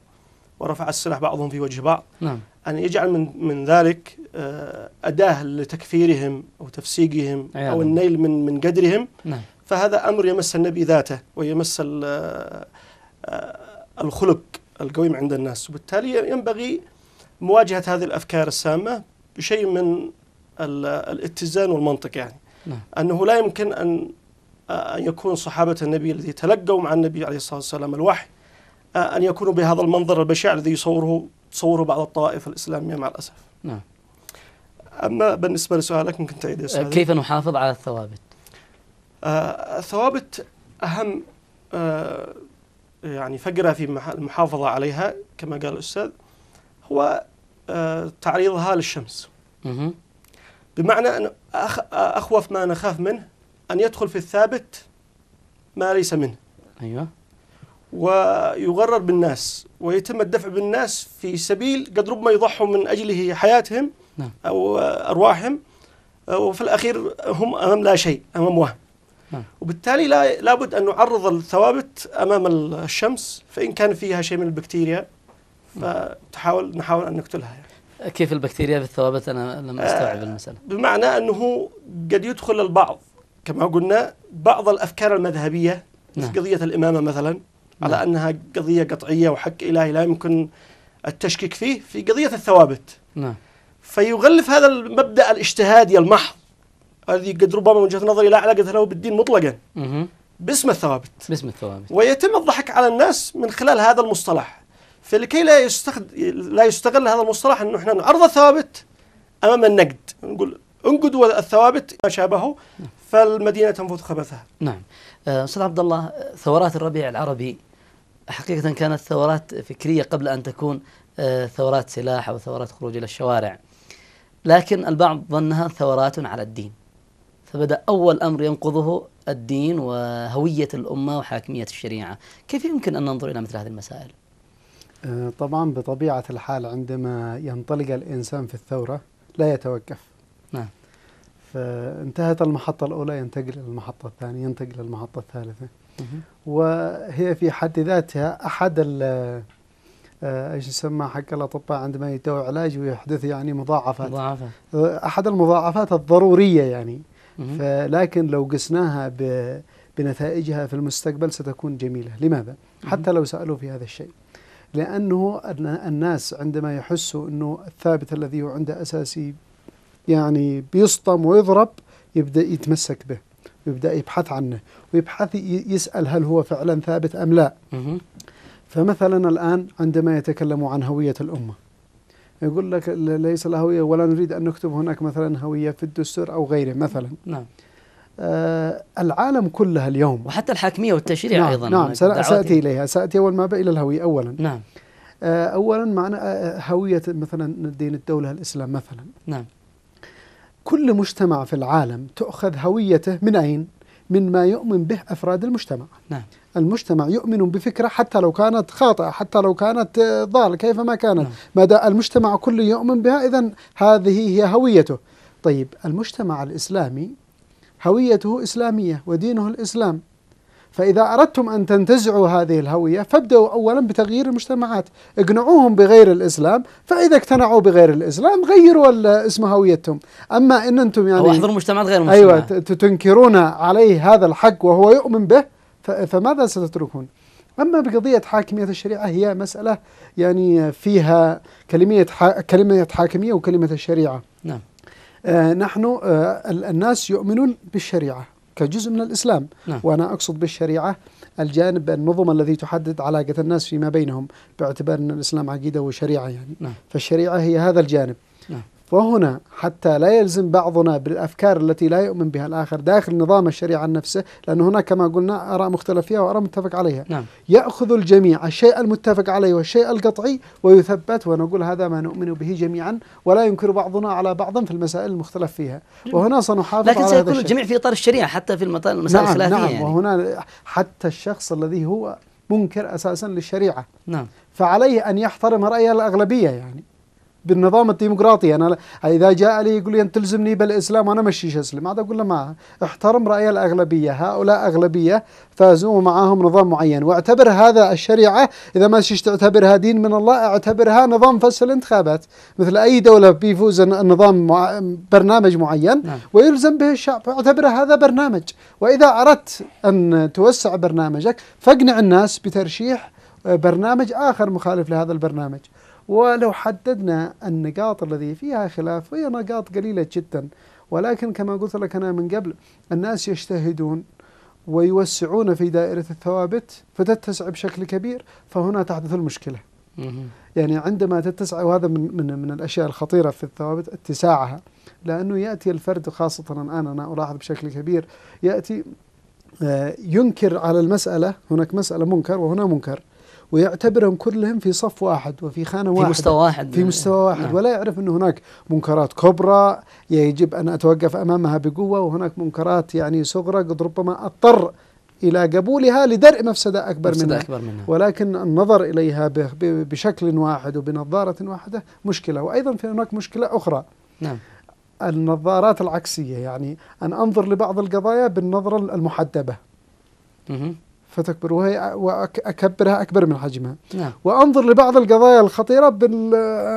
A: ورفع السلاح بعضهم في وجه بعض نعم. أن يجعل من, من ذلك آه، أداة لتكفيرهم أو تفسيقهم أو النيل من, من قدرهم نعم. فهذا أمر يمس النبي ذاته ويمس آه، الخلق القويم عند الناس وبالتالي ينبغي مواجهة هذه الأفكار السامة بشيء من الاتزان والمنطق يعني نعم. أنه لا يمكن أن أن يكون صحابة النبي الذي تلقوا مع النبي عليه الصلاة والسلام الوحي أن يكونوا بهذا المنظر البشع الذي يصوره تصوره بعض الطوائف الإسلامية مع الأسف نعم أما بالنسبة لسؤالك ممكن تعيد يا كيف
B: نحافظ على الثوابت؟
A: آه الثوابت أهم آه يعني فقرة في المحافظة عليها كما قال الأستاذ هو آه تعريضها للشمس مه. بمعنى أن أخ أخوف ما نخاف منه أن يدخل في الثابت ما ليس منه أيوة ويغرر بالناس ويتم الدفع بالناس في سبيل قد ربما يضحوا من أجله حياتهم نعم. أو أرواحهم وفي الأخير هم أمام لا شيء أمام وهم نعم. وبالتالي لا لابد أن نعرض الثوابت أمام الشمس فإن كان فيها شيء من البكتيريا فتحاول
B: نحاول أن نقتلها يعني. كيف البكتيريا في الثوابت انا لم استوعب آه، المساله
A: بمعنى انه قد يدخل البعض كما قلنا بعض الأفكار المذهبية مثل نعم. قضية الإمامة مثلا على نعم. أنها قضية قطعية وحق إلهي لا يمكن التشكيك فيه في قضية الثوابت نعم. فيغلف هذا المبدأ الاجتهادي المحض الذي قد ربما من وجهة نظري لا علاقة له بالدين مطلقا مه. باسم الثوابت باسم الثوابت ويتم الضحك على الناس من خلال هذا المصطلح فلكي لا يستخد... لا يستغل هذا المصطلح انه احنا نعرض الثوابت امام النقد نقول انقد الثوابت ما شابهه فالمدينه تنفض خبثها.
B: نعم. آه، استاذ عبد الله ثورات الربيع العربي حقيقه كانت ثورات فكريه قبل ان تكون آه، ثورات سلاح او ثورات خروج الى الشوارع. لكن البعض ظنها ثورات على الدين. فبدا اول امر ينقضه الدين وهويه الامه وحاكميه الشريعه. كيف يمكن ان ننظر الى مثل هذه المسائل؟
C: آه، طبعا بطبيعه الحال عندما ينطلق الانسان في الثوره لا يتوقف. فانتهت المحطة الأولى ينتقل إلى المحطة الثانية ينتقل إلى المحطة الثالثة وهي في حد ذاتها أحد آه، ايش يسمى حق الاطباء عندما يتوع علاج ويحدث يعني مضاعفات مضاعفة. آه، احد المضاعفات الضروريه يعني فلكن لو قسناها بنتائجها في المستقبل ستكون جميله لماذا حتى لو سالوا في هذا الشيء لانه الناس عندما يحسوا انه الثابت الذي هو عنده اساسي يعني بيصطم ويضرب يبدأ يتمسك به ويبدأ يبحث عنه ويبحث يسأل هل هو فعلا ثابت أم لا فمثلا الآن عندما يتكلموا عن هوية الأمة يقول لك ليس لها هوية ولا نريد أن نكتب هناك مثلا هوية في الدستور أو غيره مثلا نعم آه العالم كلها اليوم
B: وحتى الحاكمية والتشريع نعم أيضا نعم سأتي
C: إليها سأتي أول ما إلى الهوية أولا نعم آه أولا معنى آه، هوية مثلا دين الدولة الإسلام مثلا نعم كل مجتمع في العالم تؤخذ هويته من أين؟ من ما يؤمن به أفراد المجتمع نعم. المجتمع يؤمن بفكرة حتى لو كانت خاطئة حتى لو كانت ضال كيفما كانت نعم. مدى المجتمع كله يؤمن بها إذا هذه هي هويته طيب المجتمع الإسلامي هويته إسلامية ودينه الإسلام فإذا أردتم أن تنتزعوا هذه الهوية فابدأوا أولا بتغيير المجتمعات اقنعوهم بغير الإسلام فإذا اقتنعوا بغير الإسلام غيروا اسم هويتهم أما أن أنتم يعني أو احضروا
B: مجتمعات غير مسلمة أيوة
C: تنكرون عليه هذا الحق وهو يؤمن به فماذا ستتركون أما بقضية حاكمية الشريعة هي مسألة يعني فيها كلمية كلمة حاكمية وكلمة الشريعة نعم آه، نحن آه، الناس يؤمنون بالشريعة كجزء من الإسلام نعم. وأنا أقصد بالشريعة الجانب النظم الذي تحدد علاقة الناس فيما بينهم باعتبار أن الإسلام عقيدة وشريعة يعني نعم. فالشريعة هي هذا الجانب وهنا حتى لا يلزم بعضنا بالأفكار التي لا يؤمن بها الآخر داخل نظام الشريعة نفسه لأن هناك كما قلنا آراء مختلف فيها وآراء متفق عليها نعم. يأخذ الجميع الشيء المتفق عليه والشيء القطعي ويثبت ونقول هذا ما نؤمن به جميعا ولا ينكر بعضنا على بعض في المسائل المختلف فيها وهنا سنحافظ لكن على سيكون الجميع
B: في إطار الشريعة حتى في المسائل نعم الخلافية نعم يعني.
C: وهنا حتى الشخص الذي هو منكر أساسا للشريعة نعم فعليه أن يحترم رأي الأغلبية يعني بالنظام الديمقراطي انا اذا جاء لي يقول لي انت تلزمني بالاسلام انا مشيش اسلم هذا اقول له ما احترم راي الاغلبيه هؤلاء اغلبيه فازوا معاهم نظام معين واعتبر هذا الشريعه اذا ما شيش تعتبرها دين من الله اعتبرها نظام فصل الانتخابات مثل اي دوله بيفوز النظام مع برنامج معين نعم. ويلزم به الشعب اعتبر هذا برنامج واذا اردت ان توسع برنامجك فاقنع الناس بترشيح برنامج اخر مخالف لهذا البرنامج ولو حددنا النقاط الذي فيها خلاف فهي نقاط قليلة جدا ولكن كما قلت لك أنا من قبل الناس يجتهدون ويوسعون في دائرة الثوابت فتتسع بشكل كبير فهنا تحدث المشكلة يعني عندما تتسع وهذا من, من, من الأشياء الخطيرة في الثوابت اتساعها لأنه يأتي الفرد خاصة الآن أنا ألاحظ بشكل كبير يأتي آه، ينكر على المسألة هناك مسألة منكر وهنا منكر ويعتبرهم كلهم في صف واحد وفي خانة واحدة في مستوى واحد في مستوى واحد نعم. ولا يعرف أن هناك منكرات كبرى يجب أن أتوقف أمامها بقوة وهناك منكرات يعني صغرى قد ربما أضطر إلى قبولها لدرء مفسدة أكبر, مفسدة منها. أكبر منها ولكن النظر إليها بشكل واحد وبنظارة واحدة مشكلة وأيضا في هناك مشكلة أخرى نعم النظارات العكسية يعني أن أنظر لبعض القضايا بالنظرة المحدبة فتكبر وهي اكبرها اكبر من حجمها نعم. وانظر لبعض القضايا الخطيره بال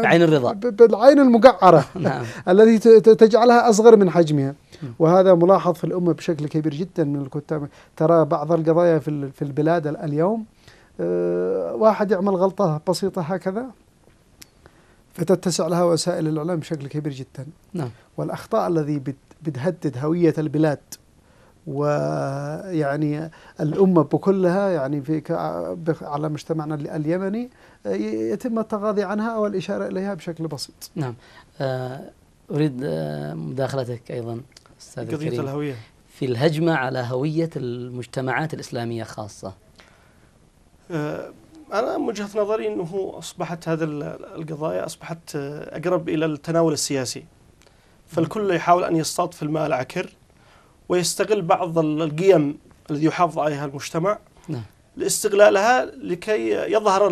C: بعين الرضا بالعين المقعره نعم. التي تجعلها اصغر من حجمها نعم. وهذا ملاحظ في الامه بشكل كبير جدا من الكتاب ترى بعض القضايا في في البلاد اليوم آه، واحد يعمل غلطه بسيطه هكذا فتتسع لها وسائل الاعلام بشكل كبير جدا نعم. والاخطاء الذي بتهدد هويه البلاد ويعني الأمة بكلها يعني في على مجتمعنا اليمني يتم التغاضي عنها أو الإشارة
B: إليها بشكل بسيط نعم آه، أريد آه، مداخلتك أيضا أستاذ قضية الكريم الهوية في الهجمة على هوية المجتمعات الإسلامية خاصة
A: آه، أنا من وجهة نظري أنه أصبحت هذه القضايا أصبحت أقرب إلى التناول السياسي فالكل يحاول أن يصطاد في الماء العكر ويستغل بعض القيم الذي يحافظ عليها المجتمع نعم. لاستغلالها لكي يظهر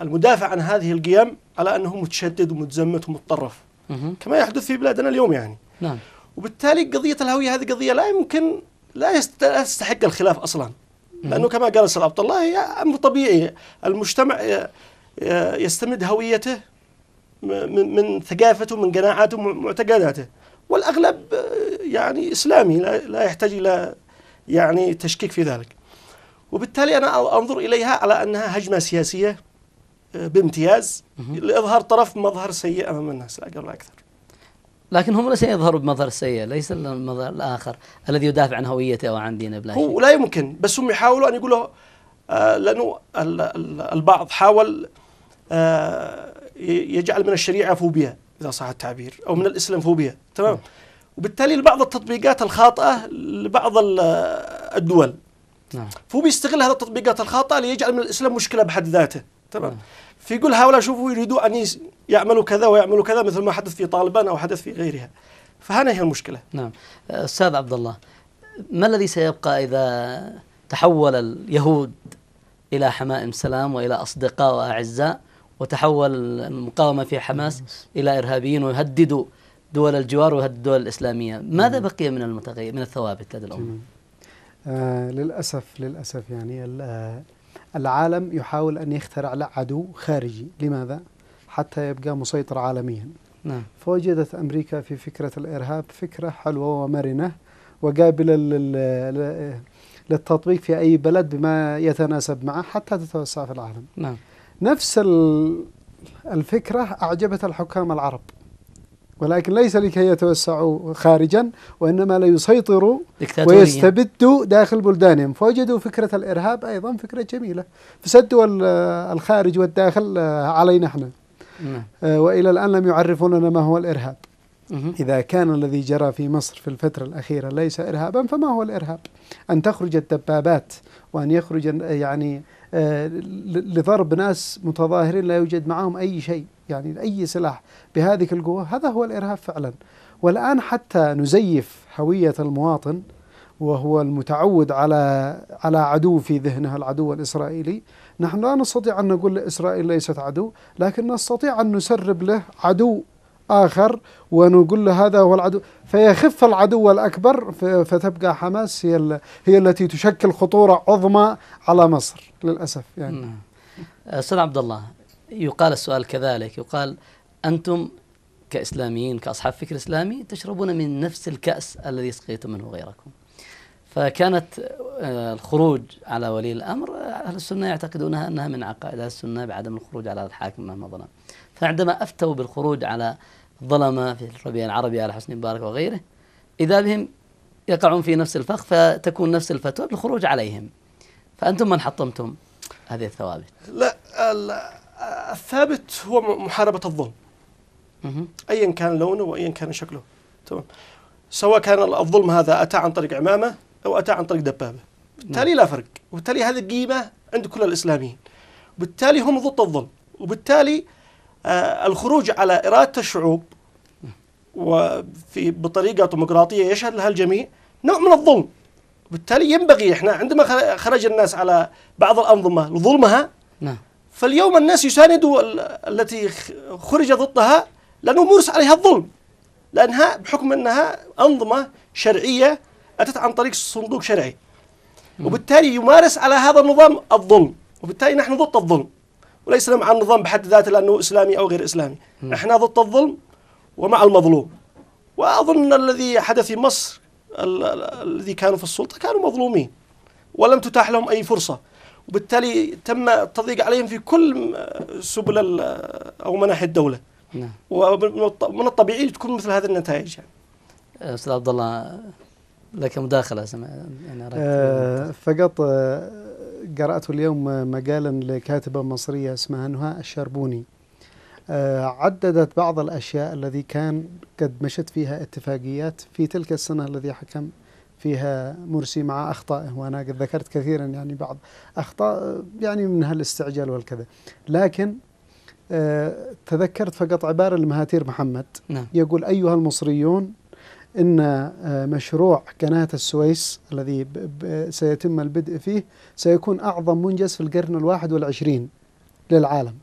A: المدافع عن هذه القيم على انه متشدد ومتزمت ومتطرف مه. كما يحدث في بلادنا اليوم يعني نعم وبالتالي قضيه الهويه هذه قضيه لا يمكن لا يستحق الخلاف اصلا مه. لانه كما قال سيد عبد الله هي امر طبيعي المجتمع يستمد هويته من من ثقافته من قناعاته ومعتقداته والأغلب آه، يعني إسلامي لا يحتاج إلى يعني تشكيك في ذلك وبالتالي أنا أنظر إليها على أنها هجمة سياسية آه، بامتياز لإظهار طرف مظهر سيء أمام الناس لا أقل أكثر
B: لكن هم ليس يظهروا بمظهر سيء ليس المظهر الآخر الذي يدافع عن هويته أو عن دينه بلا هو
A: لا يمكن بس هم يحاولوا أن يقولوا آه، لأنه البعض حاول يجعل من الشريعة فوبيا اذا صح التعبير او من الاسلامفوبيا تمام وبالتالي لبعض التطبيقات الخاطئه لبعض الدول نعم فهو بيستغل هذه التطبيقات الخاطئه ليجعل من الاسلام مشكله بحد ذاته تمام نعم. فيقول هؤلاء شوفوا يريدوا ان يعملوا كذا ويعملوا كذا مثل ما حدث في طالبان او حدث في غيرها فهنا هي المشكله
B: نعم استاذ عبد الله ما الذي سيبقى اذا تحول اليهود الى حمائم سلام والى اصدقاء واعزاء وتحول المقاومة في حماس إلى إرهابيين ويهددوا دول الجوار ويهددوا الدول الإسلامية ماذا بقي من المتغير من الثوابت لدى الأمة؟
C: آه للأسف للأسف يعني آه، العالم يحاول أن يخترع عدو خارجي لماذا؟ حتى يبقى مسيطر عالميا نعم. فوجدت أمريكا في فكرة الإرهاب فكرة حلوة ومرنة وقابلة آه، للتطبيق في أي بلد بما يتناسب معه حتى تتوسع في العالم نعم نفس الفكرة أعجبت الحكام العرب ولكن ليس لكي يتوسعوا خارجا وإنما ليسيطروا ويستبدوا داخل بلدانهم فوجدوا فكرة الإرهاب أيضا فكرة جميلة فسدوا الخارج والداخل آه، علينا احنا نعم. آه، وإلى الآن لم يعرفوننا ما هو الإرهاب إذا كان الذي جرى في مصر في الفترة الأخيرة ليس إرهابا فما هو الإرهاب أن تخرج الدبابات وأن يخرج يعني آه، لضرب ناس متظاهرين لا يوجد معهم أي شيء يعني أي سلاح بهذه القوة هذا هو الإرهاب فعلا والآن حتى نزيف هوية المواطن وهو المتعود على على عدو في ذهنه العدو الإسرائيلي نحن لا نستطيع أن نقول لإسرائيل ليست عدو لكن نستطيع أن نسرب له عدو آخر ونقول له هذا هو العدو فيخف العدو الأكبر فتبقى حماس هي, هي التي تشكل خطورة عظمى على مصر للأسف يعني نعم.
B: أستاذ عبد الله يقال السؤال كذلك يقال أنتم كإسلاميين كأصحاب فكر إسلامي تشربون من نفس الكأس الذي سقيتم منه غيركم فكانت آه، الخروج على ولي الأمر أهل السنة يعتقدونها أنها من عقائد أهل السنة بعدم الخروج على الحاكم مهما ظلم فعندما أفتوا بالخروج على الظلمة في الربيع العربي على حسن مبارك وغيره إذا بهم يقعون في نفس الفخ فتكون نفس الفتوى بالخروج عليهم فأنتم من حطمتم هذه الثوابت
A: لا الثابت هو محاربة الظلم أيا كان لونه وأيا كان شكله تمام سواء كان الظلم هذا أتى عن طريق عمامة أو أتى عن طريق دبابة بالتالي نعم. لا فرق وبالتالي هذه قيمة عند كل الإسلاميين بالتالي هم ضد الظلم وبالتالي آه، الخروج على إرادة الشعوب وفي بطريقة ديمقراطية يشهد لها الجميع نوع من الظلم بالتالي ينبغي احنا عندما خرج الناس على بعض الأنظمة لظلمها نعم فاليوم الناس يساندوا التي خرج ضدها لأنه مورس عليها الظلم لأنها بحكم أنها أنظمة شرعية أتت عن طريق صندوق شرعي نعم. وبالتالي يمارس على هذا النظام الظلم وبالتالي نحن ضد الظلم وليس مع النظام بحد ذاته لأنه إسلامي أو غير إسلامي م. إحنا ضد الظلم ومع المظلوم وأظن الذي حدث في مصر الذي كانوا في السلطة كانوا مظلومين ولم تتاح لهم أي فرصة وبالتالي تم التضييق عليهم في كل سبل أو مناحي الدولة نعم. ومن الطبيعي تكون مثل هذه النتائج
B: يعني. استاذ عبد الله لك مداخله سمع يعني
C: آه فقط آه، قرأت اليوم مقالا لكاتبة مصرية اسمها نهاء الشربوني آه، عددت بعض الأشياء الذي كان قد مشت فيها اتفاقيات في تلك السنة الذي حكم فيها مرسي مع أخطائه وأنا قد ذكرت كثيرا يعني بعض أخطاء يعني من هالاستعجال والكذا لكن آه، تذكرت فقط عبارة لمهاتير محمد نعم. يقول أيها المصريون ان آه، مشروع قناه السويس الذي سيتم البدء فيه سيكون اعظم منجز في القرن الواحد والعشرين للعالم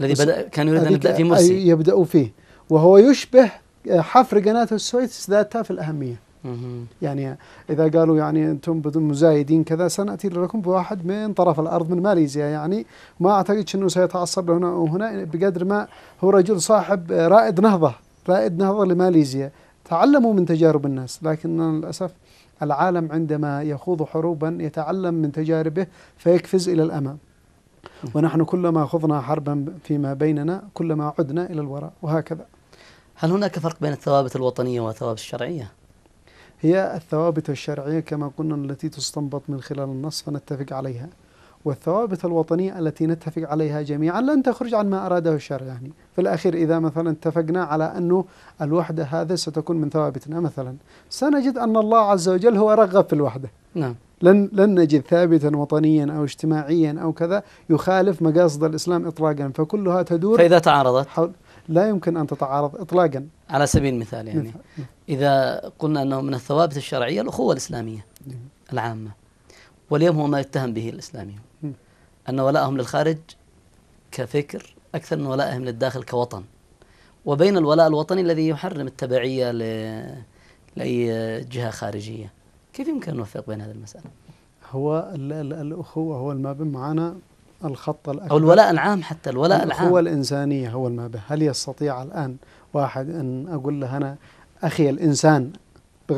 B: الذي بدا كان يريد ان يبدا في مرسي
C: يبداوا فيه وهو يشبه آه، حفر قناه السويس ذاتها في الاهميه يعني آه، اذا قالوا يعني انتم بدون مزايدين كذا سناتي لكم بواحد من طرف الارض من ماليزيا يعني ما اعتقدش انه سيتعصب هنا وهنا بقدر ما هو رجل صاحب رائد نهضه رائد نهضه لماليزيا تعلموا من تجارب الناس لكننا للأسف العالم عندما يخوض حروبا يتعلم من تجاربه فيقفز إلى الأمام ونحن كلما خضنا حربا فيما بيننا
B: كلما عدنا إلى الوراء وهكذا هل هناك فرق بين الثوابت الوطنية والثوابت الشرعية؟
C: هي الثوابت الشرعية كما قلنا التي تستنبط من خلال النص فنتفق عليها والثوابت الوطنية التي نتفق عليها جميعا لن تخرج عن ما أراده الشرع يعني في الأخير إذا مثلا اتفقنا على أنه الوحدة هذا ستكون من ثوابتنا مثلا سنجد أن الله عز وجل هو رغب في الوحدة نعم لن لن نجد ثابتا وطنيا او اجتماعيا او كذا يخالف مقاصد الاسلام اطلاقا فكلها تدور فاذا تعارضت حول لا يمكن ان تتعارض اطلاقا
B: على سبيل المثال يعني مثال. نعم. اذا قلنا انه من الثوابت الشرعيه الاخوه الاسلاميه نعم. العامه واليوم هو ما يتهم به الاسلاميون أن ولائهم للخارج كفكر أكثر من ولائهم للداخل كوطن وبين الولاء الوطني الذي يحرم التبعية ل... لأي جهة خارجية كيف يمكن أن نوفق بين هذه المسألة؟
C: هو ال ال الأخوة هو ما معنا الخط الأكبر أو الولاء
B: العام حتى الولاء العام الأخوة الإنسانية هو
C: المابن هل يستطيع الآن واحد أن أقول له أنا أخي الإنسان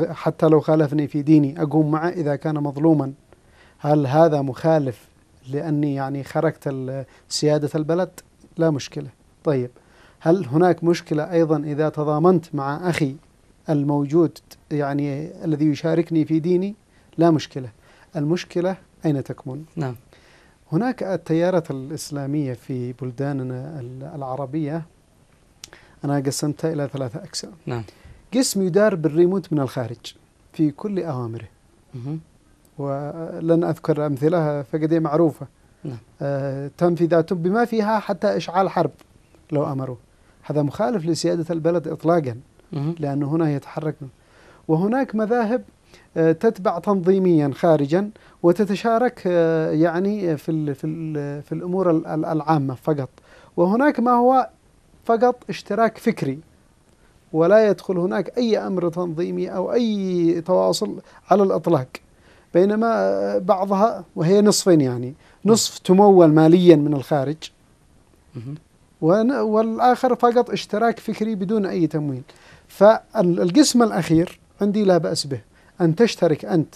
C: حتى لو خالفني في ديني أقوم معه إذا كان مظلوما هل هذا مخالف لأني يعني خرجت سيادة البلد لا مشكلة طيب هل هناك مشكلة أيضا إذا تضامنت مع أخي الموجود يعني الذي يشاركني في ديني لا مشكلة المشكلة أين تكمن نعم هناك التيارات الإسلامية في بلداننا العربية أنا قسمتها إلى ثلاثة أقسام نعم قسم يدار بالريموت من الخارج في كل أوامره ولن أذكر أمثلة فقد معروفة نعم. آه تنفيذات بما فيها حتى إشعال حرب لو أمروا هذا مخالف لسيادة البلد إطلاقا لأنه هنا يتحرك وهناك مذاهب آه، تتبع تنظيميا خارجا وتتشارك آه، يعني في في في الامور العامه فقط وهناك ما هو فقط اشتراك فكري ولا يدخل هناك اي امر تنظيمي او اي تواصل على الاطلاق بينما آه، بعضها وهي نصفين يعني نصف تمول ماليا من الخارج والآخر فقط اشتراك فكري بدون أي تمويل فالقسم الأخير عندي لا بأس به أن تشترك أنت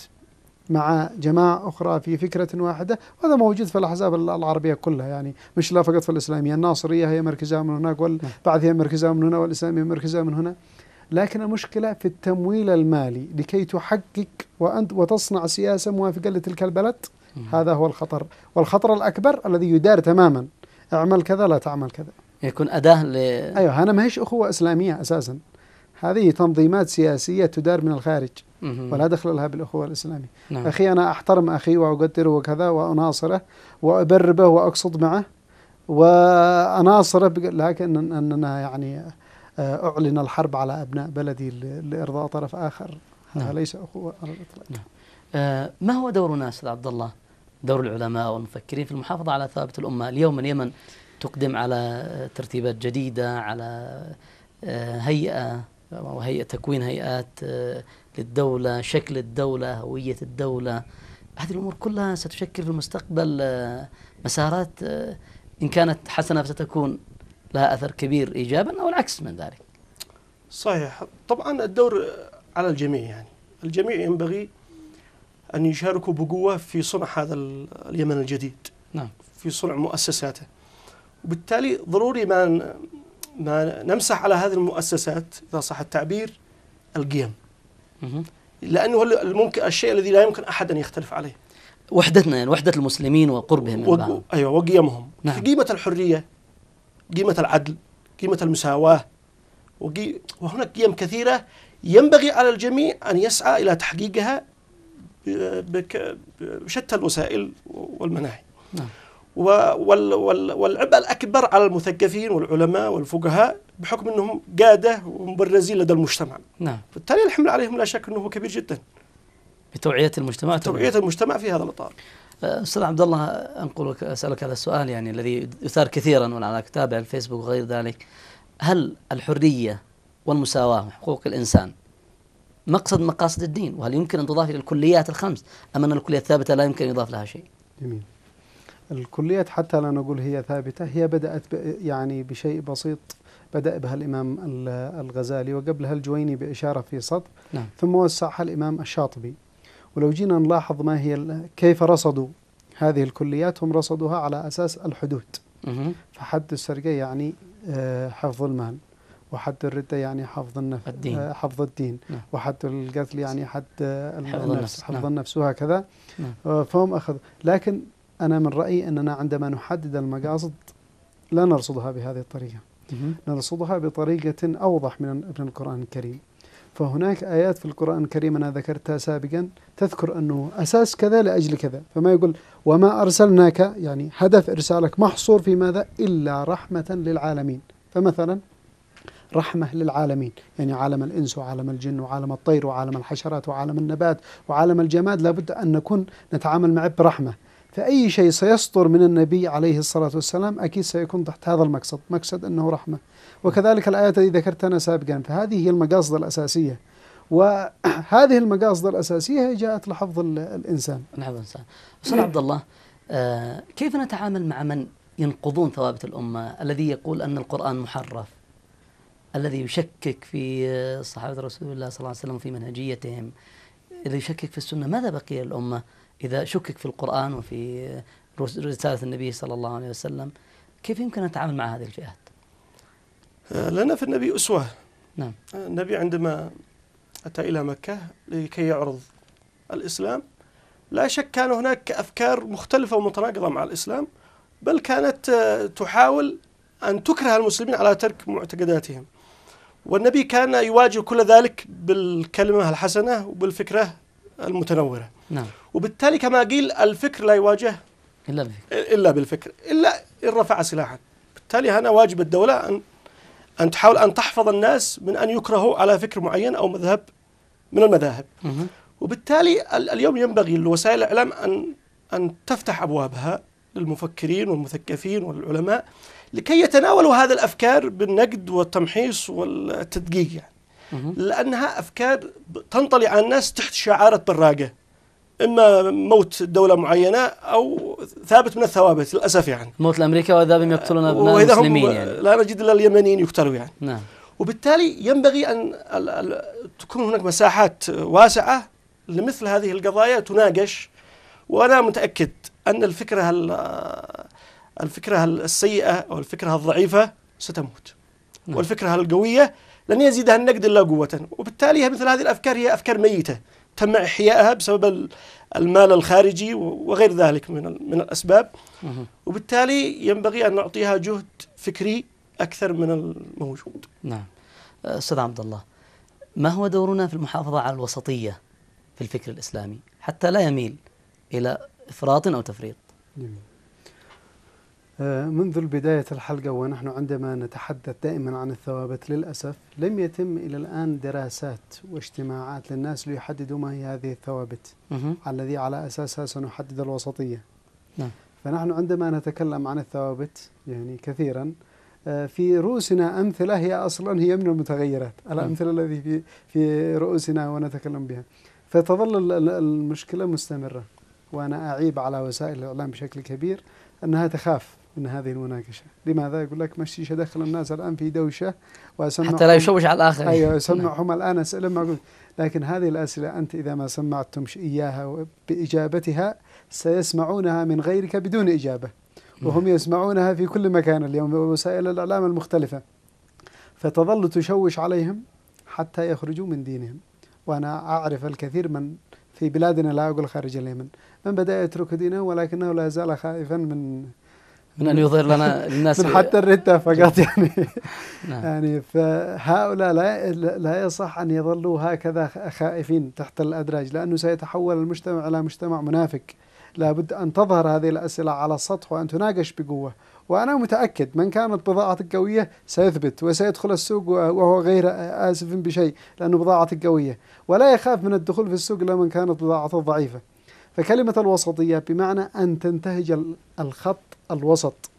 C: مع جماعة أخرى في فكرة واحدة وهذا موجود في الأحزاب العربية كلها يعني مش لا فقط في الإسلامية الناصرية هي مركزها من هناك نعم. والبعث هي مركزها من هنا والإسلامية مركزها من هنا لكن المشكلة في التمويل المالي لكي تحقق وأنت وتصنع سياسة موافقة لتلك البلد هذا هو الخطر والخطر الأكبر الذي يدار تماما اعمل كذا لا تعمل كذا يكون أداة ل... أيوه أنا ما هيش أخوة إسلامية أساسا هذه تنظيمات سياسية تدار من الخارج ولا دخل لها بالأخوة الإسلامية نعم. أخي أنا أحترم أخي وأقدره وكذا وأناصره وابربه وأقصد معه وأناصره لكن أننا يعني آه، أعلن الحرب على أبناء بلدي لإرضاء طرف آخر هذا نعم. ليس أخوة على الإطلاق نعم.
B: آه، ما هو دورنا أستاذ عبد الله دور العلماء والمفكرين في المحافظة على ثوابت الأمة اليوم اليمن تقدم على ترتيبات جديدة على آه، هيئة وهيئة تكوين هيئات للدولة شكل الدولة هوية الدولة هذه الأمور كلها ستشكل في المستقبل مسارات إن كانت حسنة فستكون لها أثر كبير إيجابا أو العكس من ذلك
A: صحيح طبعا الدور على الجميع يعني الجميع ينبغي أن يشاركوا بقوة في صنع هذا اليمن الجديد نعم. في صنع مؤسساته وبالتالي ضروري ما ما نمسح على هذه المؤسسات إذا صح التعبير القيم لأنه الممكن الشيء الذي لا يمكن أحد أن يختلف عليه وحدتنا يعني وحدة
B: المسلمين وقربهم من بعض
A: أيوة وقيمهم نعم. قيمة الحرية قيمة العدل قيمة المساواة وهناك قيم كثيرة ينبغي على الجميع أن يسعى إلى تحقيقها بشتى الوسائل والمناهج نعم. والعبء الأكبر على المثقفين والعلماء والفقهاء بحكم أنهم قادة ومبرزين لدى المجتمع نعم. بالتالي الحمل عليهم لا شك أنه كبير جدا
B: بتوعية المجتمع توعية المجتمع في هذا الإطار أه، استاذ عبد الله انقل اسالك هذا السؤال يعني الذي يثار كثيرا وانا على كتاب على الفيسبوك وغير ذلك هل الحريه والمساواه وحقوق الانسان مقصد مقاصد الدين وهل يمكن ان تضاف الى الكليات الخمس ام ان الكليات الثابته لا يمكن ان يضاف لها شيء؟
C: جميل. الكليات حتى لا نقول هي ثابته هي بدات يعني بشيء بسيط بدأ بها الإمام الغزالي وقبلها الجويني بإشارة في سطر نعم. ثم وسعها الإمام الشاطبي ولو جينا نلاحظ ما هي كيف رصدوا هذه الكليات هم رصدوها على أساس الحدود فحد السرقة يعني آه، حفظ المال وحد الردة يعني حفظ النف... الدين. آه، حفظ الدين نعم. وحد القتل يعني حد حفظ النفس نعم. حفظ نعم. النفس وهكذا نعم. آه، فهم أخذ لكن أنا من رأيي أننا عندما نحدد المقاصد لا نرصدها بهذه الطريقة نرصدها بطريقة أوضح من القرآن الكريم فهناك آيات في القرآن الكريم أنا ذكرتها سابقا تذكر أنه أساس كذا لأجل كذا فما يقول وما أرسلناك يعني هدف إرسالك محصور في ماذا إلا رحمة للعالمين فمثلا رحمة للعالمين يعني عالم الإنس وعالم الجن وعالم الطير وعالم الحشرات وعالم النبات وعالم الجماد لابد أن نكون نتعامل معه برحمة فأي شيء سيصدر من النبي عليه الصلاة والسلام أكيد سيكون تحت هذا المقصد مقصد أنه رحمة وكذلك الآيات التي ذكرتها سابقا فهذه هي المقاصد الأساسية وهذه المقاصد الأساسية جاءت لحفظ الإنسان
B: لحفظ الإنسان أستاذ عبد الله آه، كيف نتعامل مع من ينقضون ثوابت الأمة الذي يقول أن القرآن محرف الذي يشكك في صحابة رسول الله صلى الله عليه وسلم في منهجيتهم الذي يشكك في السنة ماذا بقي للأمة إذا شكك في القرآن وفي رسالة النبي صلى الله عليه وسلم كيف يمكن أن نتعامل مع هذه الفئات
A: لنا في النبي أسوة نعم
B: النبي عندما أتى إلى مكة
A: لكي يعرض الإسلام لا شك كان هناك أفكار مختلفة ومتناقضة مع الإسلام بل كانت آه، تحاول أن تكره المسلمين على ترك معتقداتهم والنبي كان يواجه كل ذلك بالكلمة الحسنة وبالفكرة المتنورة نعم. وبالتالي كما قيل الفكر لا يواجه إلا بالفكر إلا بالفكر إلا إن رفع سلاحا بالتالي هنا واجب الدولة أن أن تحاول أن تحفظ الناس من أن يكرهوا على فكر معين أو مذهب من المذاهب وبالتالي اليوم ينبغي لوسائل الإعلام أن أن تفتح أبوابها للمفكرين والمثقفين والعلماء لكي يتناولوا هذا الأفكار بالنقد والتمحيص والتدقيق يعني لأنها أفكار تنطلي على الناس تحت شعارة براقة اما موت دوله معينه او ثابت من الثوابت للاسف يعني
B: موت الامريكا واذا بهم يقتلون ابناء المسلمين يعني لا
A: نجد الا اليمنيين يقتلوا يعني نعم وبالتالي ينبغي ان تكون هناك مساحات واسعه لمثل هذه القضايا تناقش وانا متاكد ان الفكره الفكره السيئه او الفكره الضعيفه ستموت نعم. والفكره القويه لن يزيدها النقد الا قوه وبالتالي مثل هذه الافكار هي افكار ميته تم إحيائها بسبب المال الخارجي وغير ذلك من من الأسباب وبالتالي ينبغي أن نعطيها جهد فكري أكثر من الموجود
B: نعم أه، أستاذ عبد الله ما هو دورنا في المحافظة على الوسطية في الفكر الإسلامي حتى لا يميل إلى إفراط أو تفريط جميل. آه، منذ البداية الحلقة ونحن عندما نتحدث
C: دائما عن الثوابت للأسف لم يتم إلى الآن دراسات واجتماعات للناس ليحددوا ما هي هذه الثوابت الذي على أساسها سنحدد الوسطية نعم. فنحن عندما نتكلم عن الثوابت يعني كثيرا آه، في رؤوسنا أمثلة هي أصلا هي من المتغيرات نعم. الأمثلة التي في في رؤوسنا ونتكلم بها فتظل المشكلة مستمرة وأنا أعيب على وسائل الإعلام بشكل كبير أنها تخاف من هذه المناقشة لماذا يقول لك مشي أدخل الناس الآن في دوشة حتى لا يشوش على الآخر أيوة أسمعهم نعم. الآن أسئلة أقول لكن هذه الأسئلة أنت إذا ما سمعتم إياها بإجابتها سيسمعونها من غيرك بدون إجابة نعم. وهم يسمعونها في كل مكان اليوم بوسائل الإعلام المختلفة فتظل تشوش عليهم حتى يخرجوا من دينهم وأنا أعرف الكثير من في بلادنا لا أقول خارج اليمن من بدأ يترك دينه ولكنه لا زال خائفا من من أن يظهر لنا الناس من حتى الردة فقط يعني نعم. يعني فهؤلاء لا لا يصح أن يظلوا هكذا خائفين تحت الأدراج لأنه سيتحول المجتمع إلى مجتمع منافق لابد أن تظهر هذه الأسئلة على السطح وأن تناقش بقوة وأنا متأكد من كانت بضاعته قوية سيثبت وسيدخل السوق وهو غير آسف بشيء لأنه بضاعته قوية ولا يخاف من الدخول في السوق إلا من كانت بضاعته ضعيفة فكلمة الوسطية بمعنى أن تنتهج الخط الوسط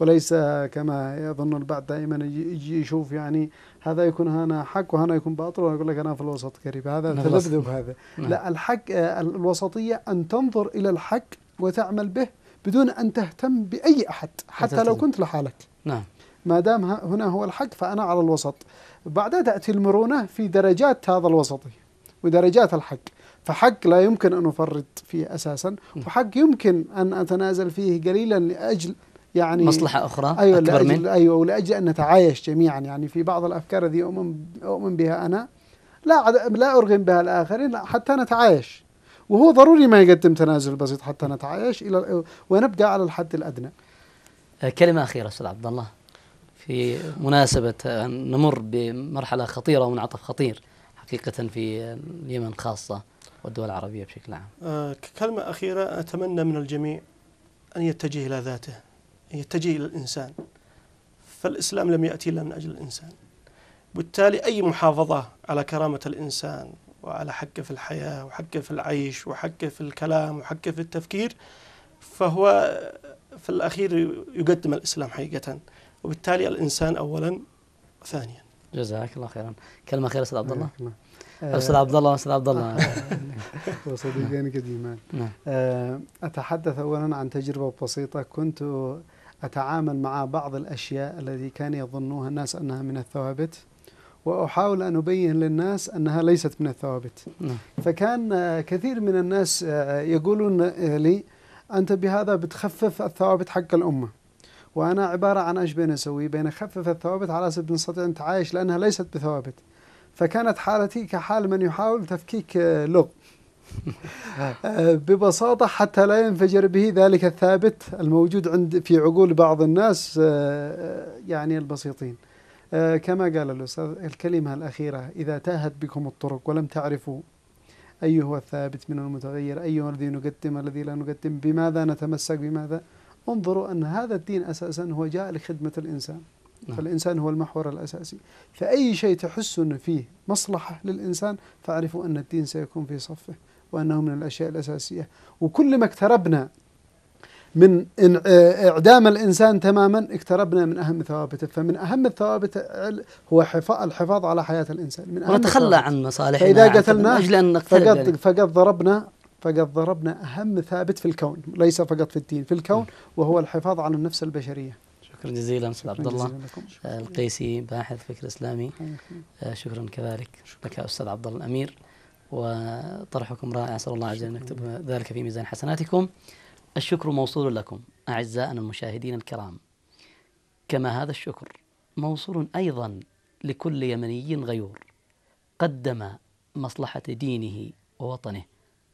C: وليس كما يظن البعض دائما يجي يشوف يعني هذا يكون هنا حق وهنا يكون باطل ويقول لك انا في الوسط قريب هذا نعم. تذبذب هذا نعم. لا الحق الوسطيه ان تنظر الى الحق وتعمل به بدون ان تهتم باي احد حتى لو كنت لحالك نعم ما دام هنا هو الحق فانا على الوسط بعدها تاتي المرونه في درجات هذا الوسطي ودرجات الحق فحق لا يمكن أن أفرط فيه أساسا وحق يمكن أن أتنازل فيه قليلا لأجل يعني مصلحة أخرى أيوة أكبر لأجل من أيوة ولأجل أن نتعايش جميعا يعني في بعض الأفكار التي أؤمن أؤمن بها أنا لا لا أرغم بها الآخرين حتى نتعايش وهو ضروري ما يقدم تنازل بسيط حتى نتعايش إلى ونبقى على الحد الأدنى
B: آه، كلمة أخيرة أستاذ عبد الله في مناسبة آه، نمر بمرحلة خطيرة ومنعطف خطير حقيقة في اليمن خاصة والدول العربية بشكل عام
A: آه، كلمة أخيرة أتمنى من الجميع أن يتجه إلى ذاته أن يتجه إلى الإنسان فالإسلام لم يأتي إلا من أجل الإنسان بالتالي أي محافظة على كرامة الإنسان وعلى حقه في الحياة وحقه في العيش وحقه في الكلام وحقه في التفكير فهو في الأخير يقدم الإسلام حقيقة وبالتالي الإنسان أولا
C: ثانيا
B: جزاك الله خيرا كلمة خير أستاذ عبد الله نعم. استاذ عبد الله استاذ عبد الله آه.
C: وصديقين قديمان نعم. آه، اتحدث اولا عن تجربه بسيطه كنت اتعامل مع بعض الاشياء التي كان يظنوها الناس انها من الثوابت واحاول ان ابين للناس انها ليست من الثوابت نعم. فكان آه، كثير من الناس يقولون لي انت بهذا بتخفف الثوابت حق الامه وانا عباره عن ايش بين اسوي بين اخفف الثوابت على اساس نستطيع نتعايش لانها ليست بثوابت فكانت حالتي كحال من يحاول تفكيك آه، لغ آه، ببساطة حتى لا ينفجر به ذلك الثابت الموجود عند في عقول بعض الناس آه، يعني البسيطين كما قال الأستاذ الكلمة الأخيرة إذا تاهت بكم الطرق ولم تعرفوا أي هو الثابت من المتغير أي هو الذي نقدم الذي لا نقدم بماذا نتمسك بماذا انظروا أن هذا الدين أساسا هو جاء لخدمة الإنسان نعم. فالإنسان هو المحور الأساسي فأي شيء تحس أنه فيه مصلحة للإنسان فاعرفوا أن الدين سيكون في صفه وأنه من الأشياء الأساسية وكل ما اقتربنا من إعدام الإنسان تماما اقتربنا من أهم ثوابته فمن أهم الثوابت هو الحفاظ على حياة الإنسان من أهم ونتخلى عن مصالحنا فإذا قتلنا فقد, فقد ضربنا فقد ضربنا أهم ثابت في الكون ليس فقط في الدين في الكون نعم. وهو الحفاظ على النفس البشرية
B: شكرا جزيلا أستاذ عبد الله آه، القيسي باحث فكر إسلامي آه، شكرا كذلك لك أستاذ عبد الله الأمير وطرحكم رائع أسأل الله عز وجل أن يكتب ذلك في ميزان حسناتكم الشكر موصول لكم أعزائنا المشاهدين الكرام كما هذا الشكر موصول أيضا لكل يمني غيور قدم مصلحة دينه ووطنه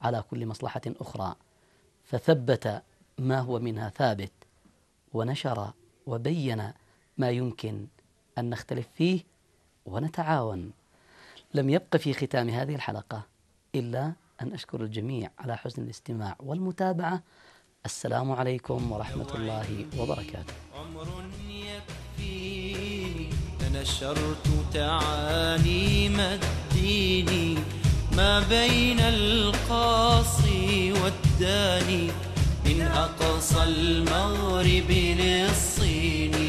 B: على كل مصلحة أخرى فثبت ما هو منها ثابت ونشر وبين ما يمكن أن نختلف فيه ونتعاون لم يبق في ختام هذه الحلقة إلا أن أشكر الجميع على حسن الاستماع والمتابعة السلام عليكم ورحمة الله وبركاته عمر يكفيني
A: تنشرت تعاليم الدين ما
B: بين القاصي والداني من أقصى المغرب للصين